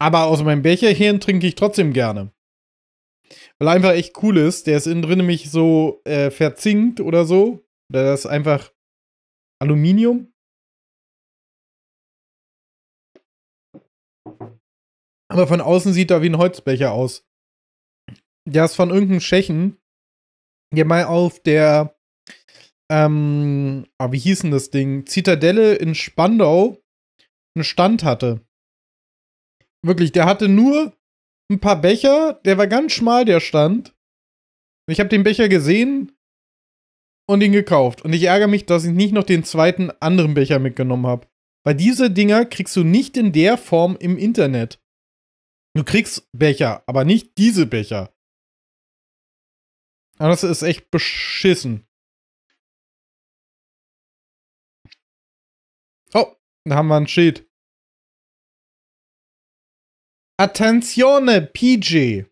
Aber aus meinem Becherhirn trinke ich trotzdem gerne. Weil er einfach echt cool ist. Der ist innen drin nämlich so äh, verzinkt oder so. Oder das ist einfach Aluminium. Aber von außen sieht er wie ein Holzbecher aus. Der ist von irgendeinem Tschechen, der mal auf der, ähm, ah, wie hieß denn das Ding? Zitadelle in Spandau einen Stand hatte. Wirklich, der hatte nur ein paar Becher. Der war ganz schmal, der Stand. Ich habe den Becher gesehen und ihn gekauft. Und ich ärgere mich, dass ich nicht noch den zweiten anderen Becher mitgenommen habe. Weil diese Dinger kriegst du nicht in der Form im Internet. Du kriegst Becher, aber nicht diese Becher. Aber das ist echt beschissen. Oh, da haben wir ein Schild. Attenzione, PJ.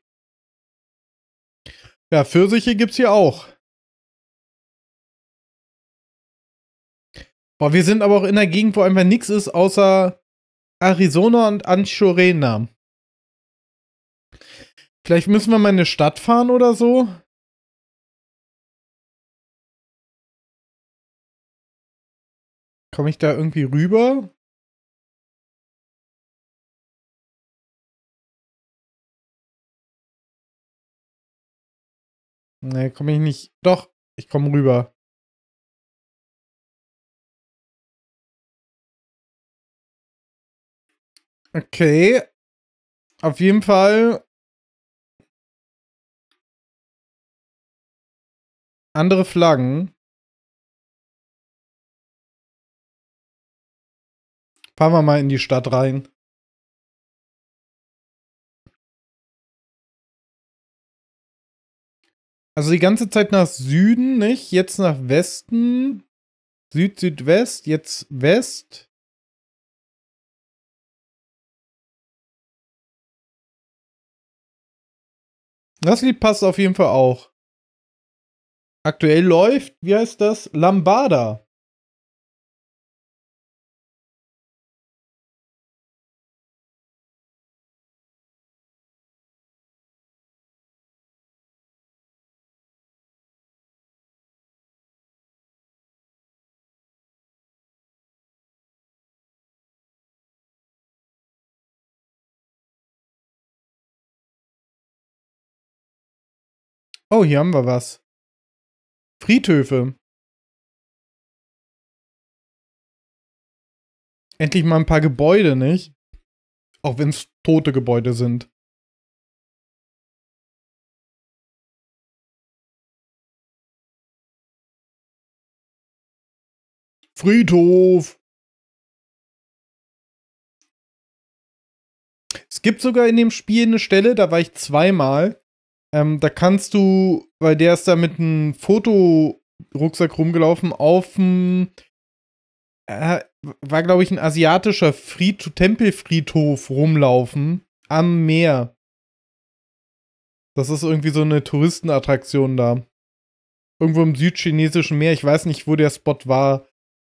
Ja, Pfirsiche gibt's hier auch. Boah, wir sind aber auch in der Gegend, wo einfach nichts ist, außer Arizona und Anchorena. Vielleicht müssen wir mal in eine Stadt fahren oder so. Komme ich da irgendwie rüber? Ne, komme ich nicht. Doch, ich komme rüber. Okay. Auf jeden Fall. Andere Flaggen. Fahren wir mal in die Stadt rein. Also die ganze Zeit nach Süden, nicht? Jetzt nach Westen. Süd, Südwest, jetzt West. Das Lied passt auf jeden Fall auch. Aktuell läuft, wie heißt das? Lambada. Oh, hier haben wir was. Friedhöfe. Endlich mal ein paar Gebäude, nicht? Auch wenn es tote Gebäude sind. Friedhof. Es gibt sogar in dem Spiel eine Stelle, da war ich zweimal. Ähm, da kannst du, weil der ist da mit einem Fotorucksack rumgelaufen, auf dem äh, war, glaube ich, ein asiatischer Friedhof, Tempelfriedhof rumlaufen am Meer. Das ist irgendwie so eine Touristenattraktion da. Irgendwo im südchinesischen Meer. Ich weiß nicht, wo der Spot war.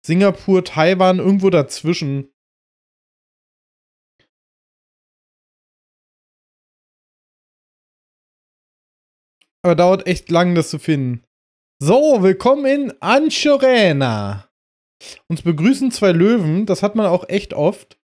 Singapur, Taiwan, irgendwo dazwischen. Aber dauert echt lang, das zu finden. So, willkommen in Anchorena. Uns begrüßen zwei Löwen, das hat man auch echt oft.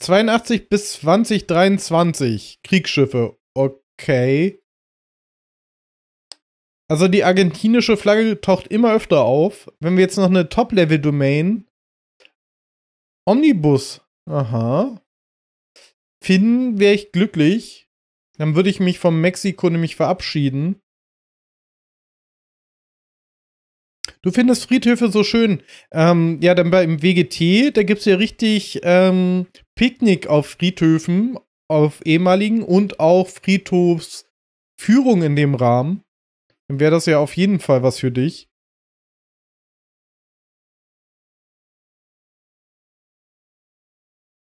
...82 bis 2023 Kriegsschiffe. Okay. Also die argentinische Flagge taucht immer öfter auf. Wenn wir jetzt noch eine Top-Level-Domain. Omnibus. Aha. Finden wäre ich glücklich. Dann würde ich mich vom Mexiko nämlich verabschieden. Du findest Friedhöfe so schön. Ähm, ja, dann beim WGT, da gibt es ja richtig ähm, Picknick auf Friedhöfen, auf ehemaligen und auch Friedhofsführung in dem Rahmen dann wäre das ja auf jeden Fall was für dich.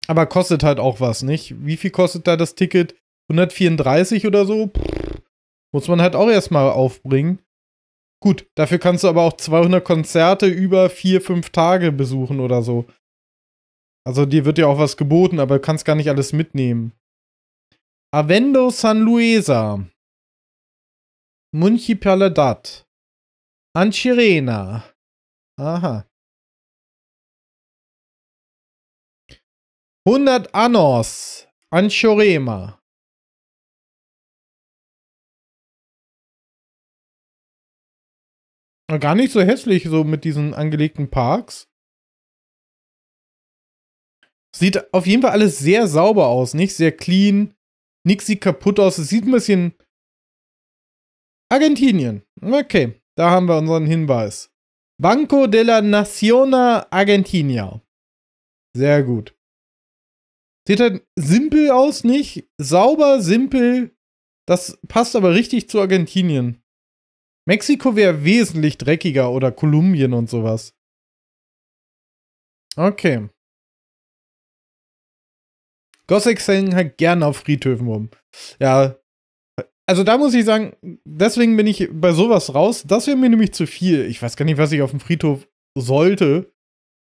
Aber kostet halt auch was, nicht? Wie viel kostet da das Ticket? 134 oder so? Pff, muss man halt auch erstmal aufbringen. Gut, dafür kannst du aber auch 200 Konzerte über 4, 5 Tage besuchen oder so. Also dir wird ja auch was geboten, aber du kannst gar nicht alles mitnehmen. Avendo San Luisa. Municipalidad. Anchirena. Aha. 100 Anos. Anchorema. Gar nicht so hässlich, so mit diesen angelegten Parks. Sieht auf jeden Fall alles sehr sauber aus, nicht? Sehr clean. Nix sieht kaputt aus. Es sieht ein bisschen Argentinien. Okay, da haben wir unseren Hinweis. Banco de la Naciona Argentina. Sehr gut. Sieht halt simpel aus, nicht? Sauber, simpel. Das passt aber richtig zu Argentinien. Mexiko wäre wesentlich dreckiger oder Kolumbien und sowas. Okay. hängen halt gerne auf Friedhöfen rum. Ja, also da muss ich sagen, deswegen bin ich bei sowas raus. Das wäre mir nämlich zu viel. Ich weiß gar nicht, was ich auf dem Friedhof sollte,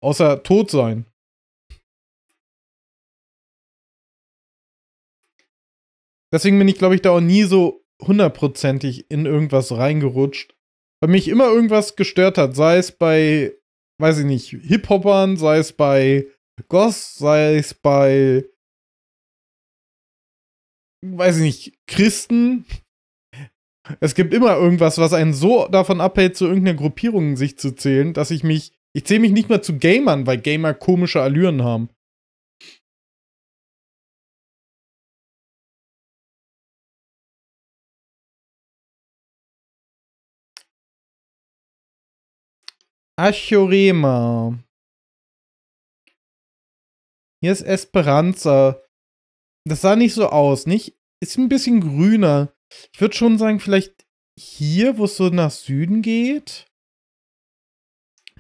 außer tot sein. Deswegen bin ich, glaube ich, da auch nie so hundertprozentig in irgendwas reingerutscht. Weil mich immer irgendwas gestört hat. Sei es bei, weiß ich nicht, Hip-Hopern, sei es bei Goss, sei es bei weiß ich nicht, Christen. Es gibt immer irgendwas, was einen so davon abhält, zu irgendeiner Gruppierung sich zu zählen, dass ich mich, ich zähle mich nicht mehr zu Gamern, weil Gamer komische Allüren haben. Achorema. Hier ist Esperanza. Das sah nicht so aus, nicht? Ist ein bisschen grüner. Ich würde schon sagen, vielleicht hier, wo es so nach Süden geht.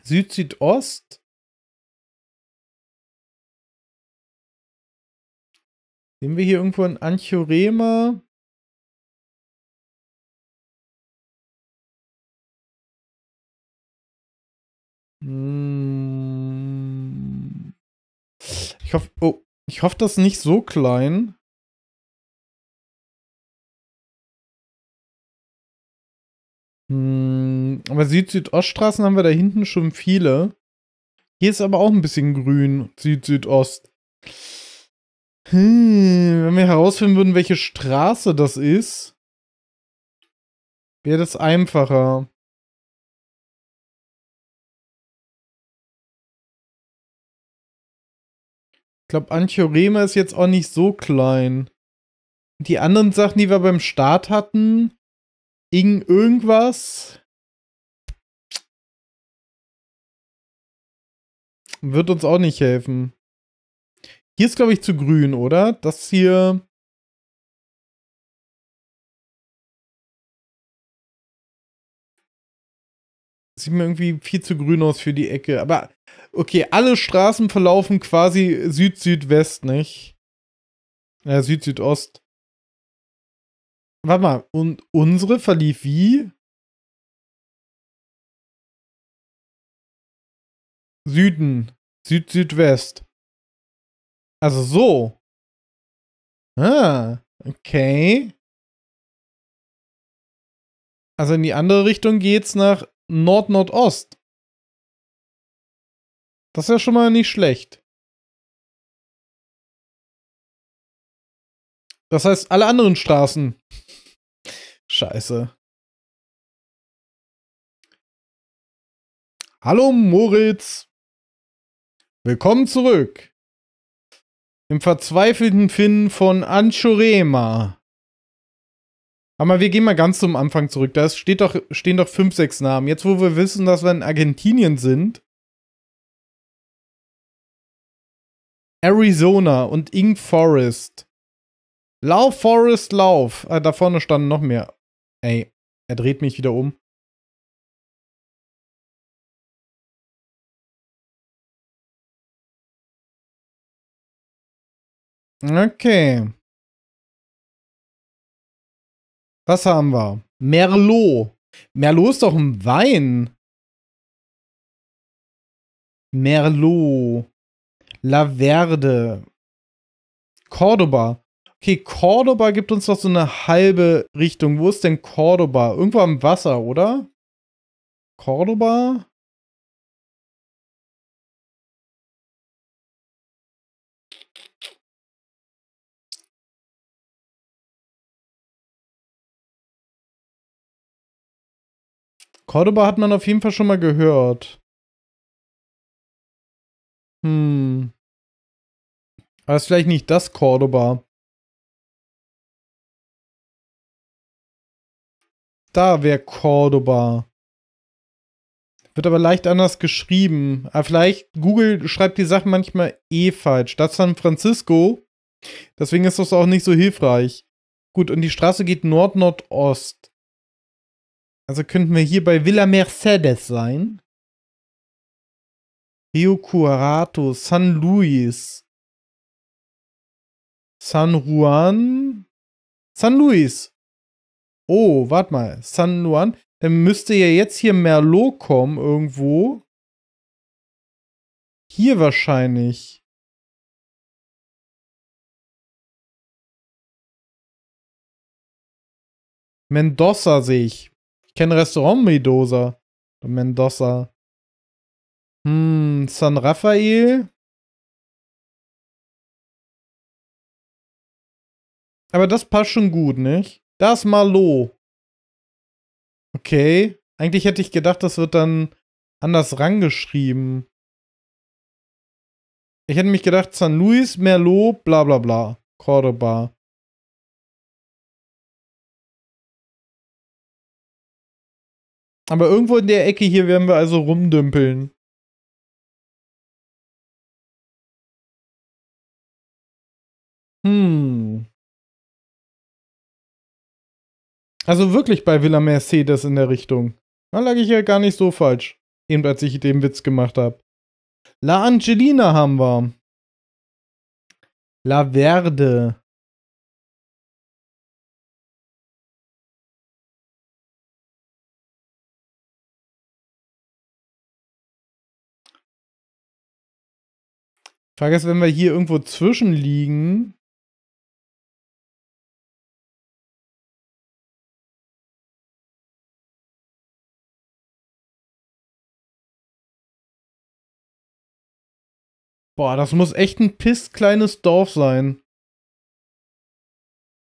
Süd-Südost. Sehen wir hier irgendwo ein Anchorema? Hm. Ich hoffe, oh, ich hoffe, das ist nicht so klein. Hm, aber Süd-Südoststraßen haben wir da hinten schon viele. Hier ist aber auch ein bisschen grün, Süd-Südost. Hm, wenn wir herausfinden würden, welche Straße das ist, wäre das einfacher. glaube, Anchiorema ist jetzt auch nicht so klein. Die anderen Sachen, die wir beim Start hatten, Ing irgendwas. Wird uns auch nicht helfen. Hier ist, glaube ich, zu grün, oder? Das hier. Sieht mir irgendwie viel zu grün aus für die Ecke. Aber okay, alle Straßen verlaufen quasi Süd-Südwest, nicht? Ja, Süd-Südost. Warte mal, und unsere verlief wie? Süden, Süd-Südwest. Also so. Ah, okay. Also in die andere Richtung geht's nach Nord-Nordost. Das ist ja schon mal nicht schlecht. Das heißt, alle anderen Straßen. Scheiße. Hallo Moritz. Willkommen zurück. Im verzweifelten Finn von Anchorema. Aber wir gehen mal ganz zum Anfang zurück. Da steht doch, stehen doch fünf, sechs Namen. Jetzt, wo wir wissen, dass wir in Argentinien sind, Arizona und Ink Forest. Lauf, Forest, lauf. Ah, da vorne standen noch mehr. Ey, er dreht mich wieder um. Okay. Was haben wir? Merlot. Merlot ist doch ein Wein. Merlot. La Verde, Cordoba. Okay, Cordoba gibt uns doch so eine halbe Richtung. Wo ist denn Cordoba? Irgendwo am Wasser, oder? Cordoba? Cordoba hat man auf jeden Fall schon mal gehört. Hm. Aber ist vielleicht nicht das Cordoba. Da wäre Cordoba. Wird aber leicht anders geschrieben. Aber vielleicht, Google schreibt die Sachen manchmal eh falsch. Statt San Francisco. Deswegen ist das auch nicht so hilfreich. Gut, und die Straße geht Nord-Nordost. Also könnten wir hier bei Villa Mercedes sein. Rio Cuarato, San Luis, San Juan, San Luis. Oh, warte mal, San Juan. Dann müsste ja jetzt hier Merlot kommen irgendwo. Hier wahrscheinlich. Mendoza sehe ich. Ich kenne Restaurant Mendoza. Mendoza. Hm, San Rafael. Aber das passt schon gut, nicht? Das Malo. Okay. Eigentlich hätte ich gedacht, das wird dann anders rangeschrieben. Ich hätte mich gedacht, San Luis, Merlot, bla bla bla. Cordoba. Aber irgendwo in der Ecke hier werden wir also rumdümpeln. Hm. Also wirklich bei Villa Mercedes in der Richtung. Da lag ich ja gar nicht so falsch. Eben als ich den Witz gemacht habe. La Angelina haben wir. La Verde. Ich vergesse, wenn wir hier irgendwo zwischenliegen, Boah, das muss echt ein piss kleines Dorf sein.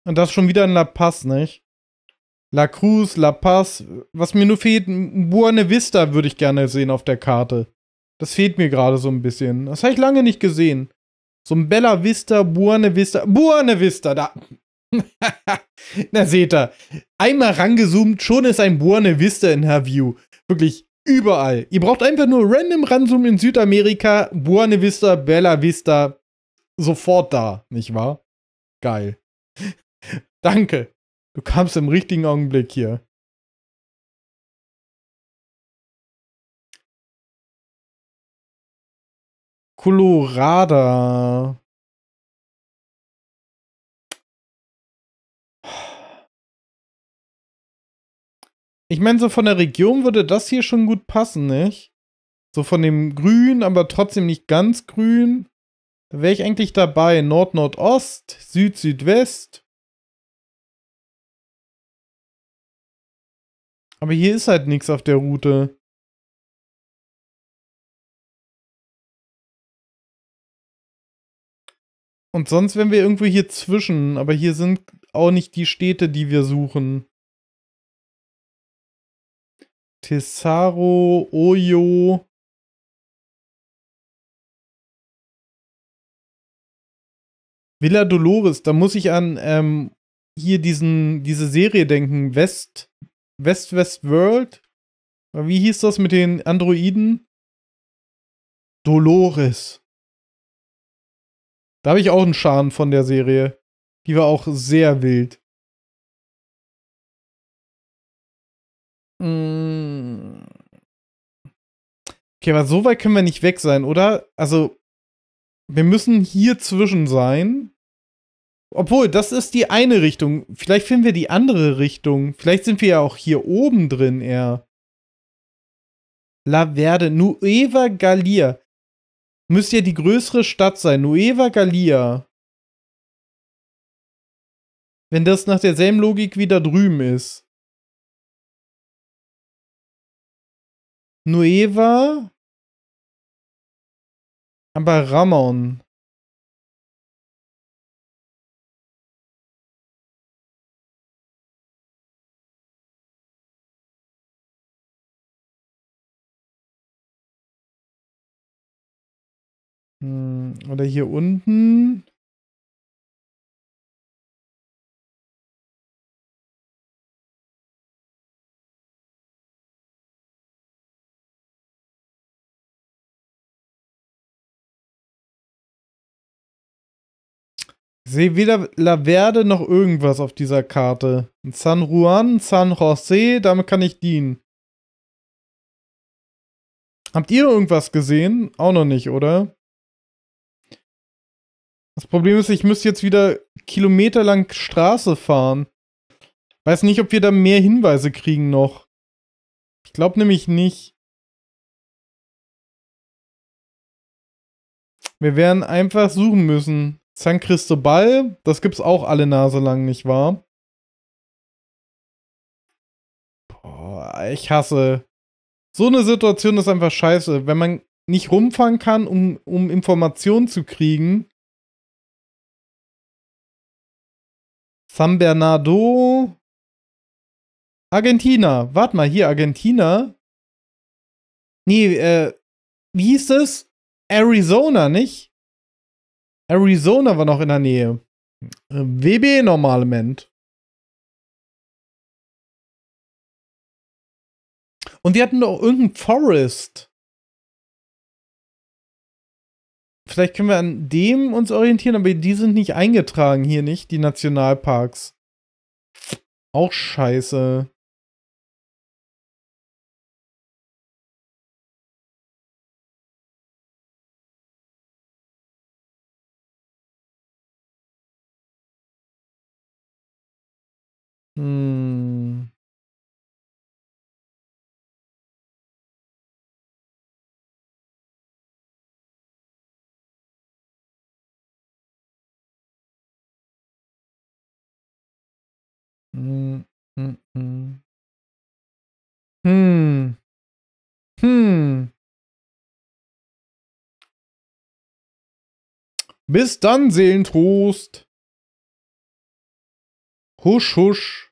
Und das schon wieder in La Paz, nicht? La Cruz, La Paz. Was mir nur fehlt, Buena Vista würde ich gerne sehen auf der Karte. Das fehlt mir gerade so ein bisschen. Das habe ich lange nicht gesehen. So ein Bella Vista, Buena Vista. Buena Vista, da. Na seht ihr. Einmal rangezoomt, schon ist ein Buena Vista in Herview. Wirklich, überall. Ihr braucht einfach nur random Ransom in Südamerika, Buena Vista, Bella Vista, sofort da, nicht wahr? Geil. Danke. Du kamst im richtigen Augenblick hier. Colorado. Ich meine, so von der Region würde das hier schon gut passen, nicht? So von dem Grün, aber trotzdem nicht ganz grün. Da wäre ich eigentlich dabei. Nord-Nordost, Süd-Südwest. Aber hier ist halt nichts auf der Route. Und sonst wären wir irgendwo hier zwischen, aber hier sind auch nicht die Städte, die wir suchen. Tesaro, Oyo. Villa Dolores, da muss ich an ähm, hier diesen, diese Serie denken. West, West, West World. Wie hieß das mit den Androiden? Dolores. Da habe ich auch einen Schaden von der Serie. Die war auch sehr wild. Mm. Okay, aber so weit können wir nicht weg sein, oder? Also, wir müssen hier zwischen sein. Obwohl, das ist die eine Richtung. Vielleicht finden wir die andere Richtung. Vielleicht sind wir ja auch hier oben drin eher. La Verde, Nueva Galia. Müsste ja die größere Stadt sein. Nueva Galia. Wenn das nach derselben Logik wie da drüben ist. Nueva. Aber Ramon. Hm, oder hier unten. sehe weder La Verde noch irgendwas auf dieser Karte. San Juan, San Jose, damit kann ich dienen. Habt ihr irgendwas gesehen? Auch noch nicht, oder? Das Problem ist, ich müsste jetzt wieder kilometerlang Straße fahren. Weiß nicht, ob wir da mehr Hinweise kriegen noch. Ich glaube nämlich nicht. Wir werden einfach suchen müssen. San Cristobal, das gibt's auch alle Nase lang, nicht wahr? Boah, ich hasse. So eine Situation ist einfach scheiße. Wenn man nicht rumfahren kann, um, um Informationen zu kriegen. San Bernardo. Argentina. Warte mal, hier, Argentina. Nee, äh, wie hieß das? Arizona, nicht? Arizona war noch in der Nähe. WB normalement. Und die hatten doch irgendeinen Forest. Vielleicht können wir an dem uns orientieren, aber die sind nicht eingetragen hier nicht, die Nationalparks. Auch scheiße. Mm, Hm. Hm. Bis dann, Seelentrost. Husch, husch.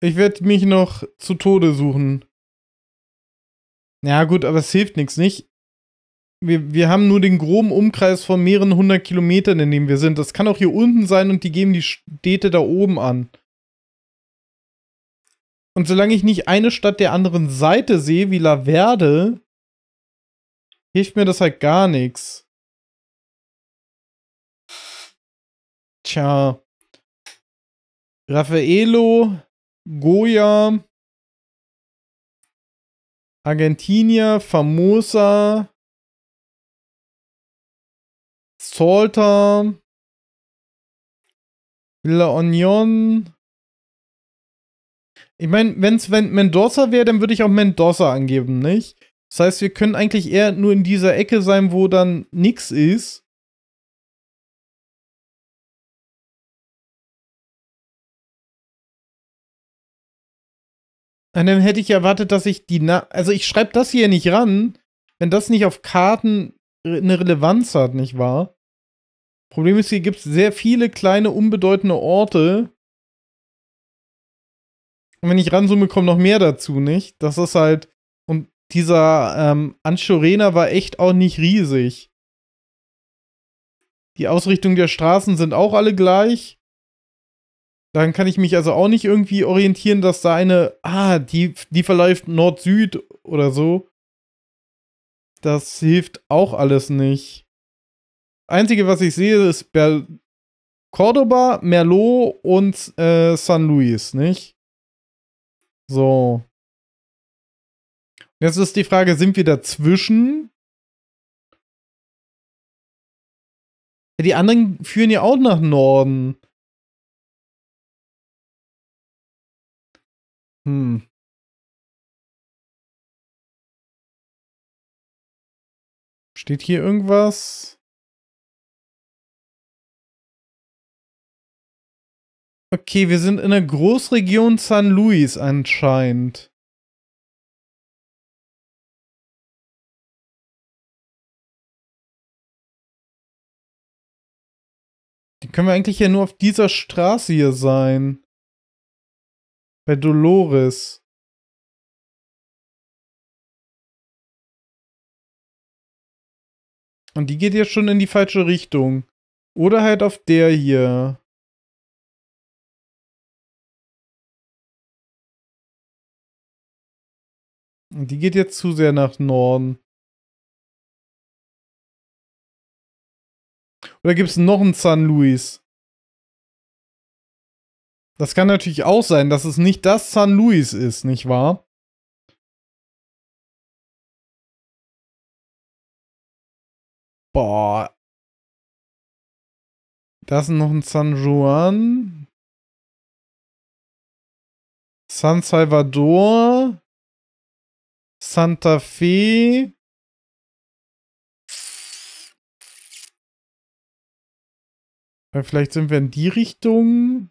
Ich werde mich noch zu Tode suchen. Ja, gut, aber es hilft nichts, nicht? wir, wir haben nur den groben Umkreis von mehreren hundert Kilometern, in dem wir sind. Das kann auch hier unten sein und die geben die Städte da oben an. Und solange ich nicht eine Stadt der anderen Seite sehe, wie La Verde, hilft mir das halt gar nichts. Tja. Raffaello, Goya, Argentinia, Famosa, Salter. La Onion. Ich meine, wenn es Mendoza wäre, dann würde ich auch Mendoza angeben, nicht? Das heißt, wir können eigentlich eher nur in dieser Ecke sein, wo dann nichts ist. Und dann hätte ich erwartet, dass ich die... Na also ich schreibe das hier nicht ran, wenn das nicht auf Karten eine Relevanz hat, nicht wahr? Problem ist, hier gibt es sehr viele kleine, unbedeutende Orte. Und wenn ich ransumme, kommen noch mehr dazu, nicht? Das ist halt. Und dieser ähm, Anschorena war echt auch nicht riesig. Die Ausrichtung der Straßen sind auch alle gleich. Dann kann ich mich also auch nicht irgendwie orientieren, dass da eine, ah, die, die verläuft Nord-Süd oder so. Das hilft auch alles nicht. Einzige, was ich sehe, ist Ber Cordoba, Merlot und äh, San Luis, nicht? So. Jetzt ist die Frage, sind wir dazwischen? Die anderen führen ja auch nach Norden. Hm. Steht hier irgendwas? Okay, wir sind in der Großregion San Luis anscheinend. Die können wir eigentlich ja nur auf dieser Straße hier sein. Bei Dolores. Und die geht ja schon in die falsche Richtung. Oder halt auf der hier. Die geht jetzt zu sehr nach Norden. Oder gibt es noch einen San Luis? Das kann natürlich auch sein, dass es nicht das San Luis ist, nicht wahr? Boah. Das ist noch ein San Juan. San Salvador. Santa Fe. Äh, vielleicht sind wir in die Richtung.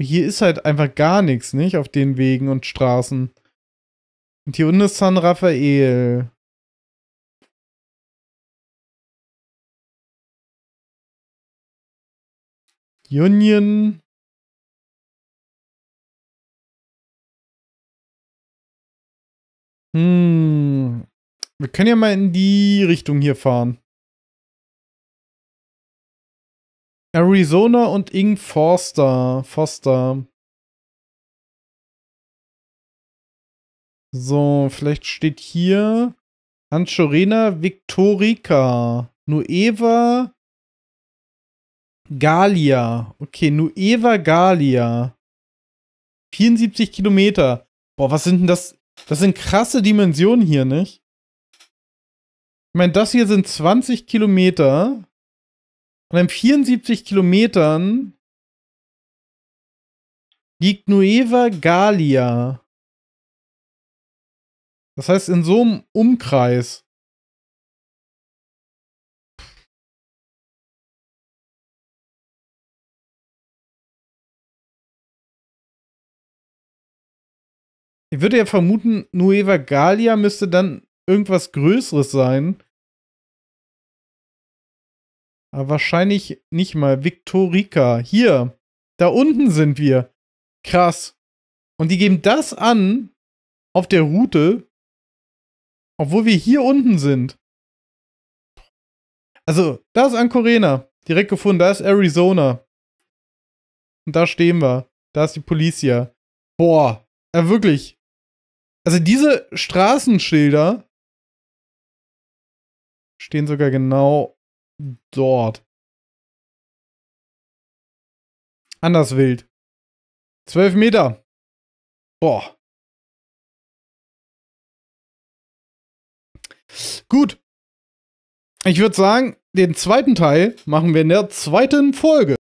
Hier ist halt einfach gar nichts, nicht? Auf den Wegen und Straßen. Und hier unten ist San Rafael. Union. Hm. Wir können ja mal in die Richtung hier fahren. Arizona und Ing Forster. Forster. So, vielleicht steht hier Anchorena Victorica. Nueva Galia. Okay, Nueva Galia. 74 Kilometer. Boah, was sind denn das? Das sind krasse Dimensionen hier, nicht? Ich meine, das hier sind 20 Kilometer. Und in 74 Kilometern liegt Nueva Gallia. Das heißt, in so einem Umkreis. Ich würde ja vermuten, Nueva Gallia müsste dann irgendwas Größeres sein. Aber wahrscheinlich nicht mal. Victorica. Hier. Da unten sind wir. Krass. Und die geben das an auf der Route, obwohl wir hier unten sind. Also, da ist Ancorena. Direkt gefunden. Da ist Arizona. Und da stehen wir. Da ist die Polizia. Boah. Ja, wirklich. Also diese Straßenschilder stehen sogar genau dort. Anders wild. Zwölf Meter. Boah. Gut. Ich würde sagen, den zweiten Teil machen wir in der zweiten Folge.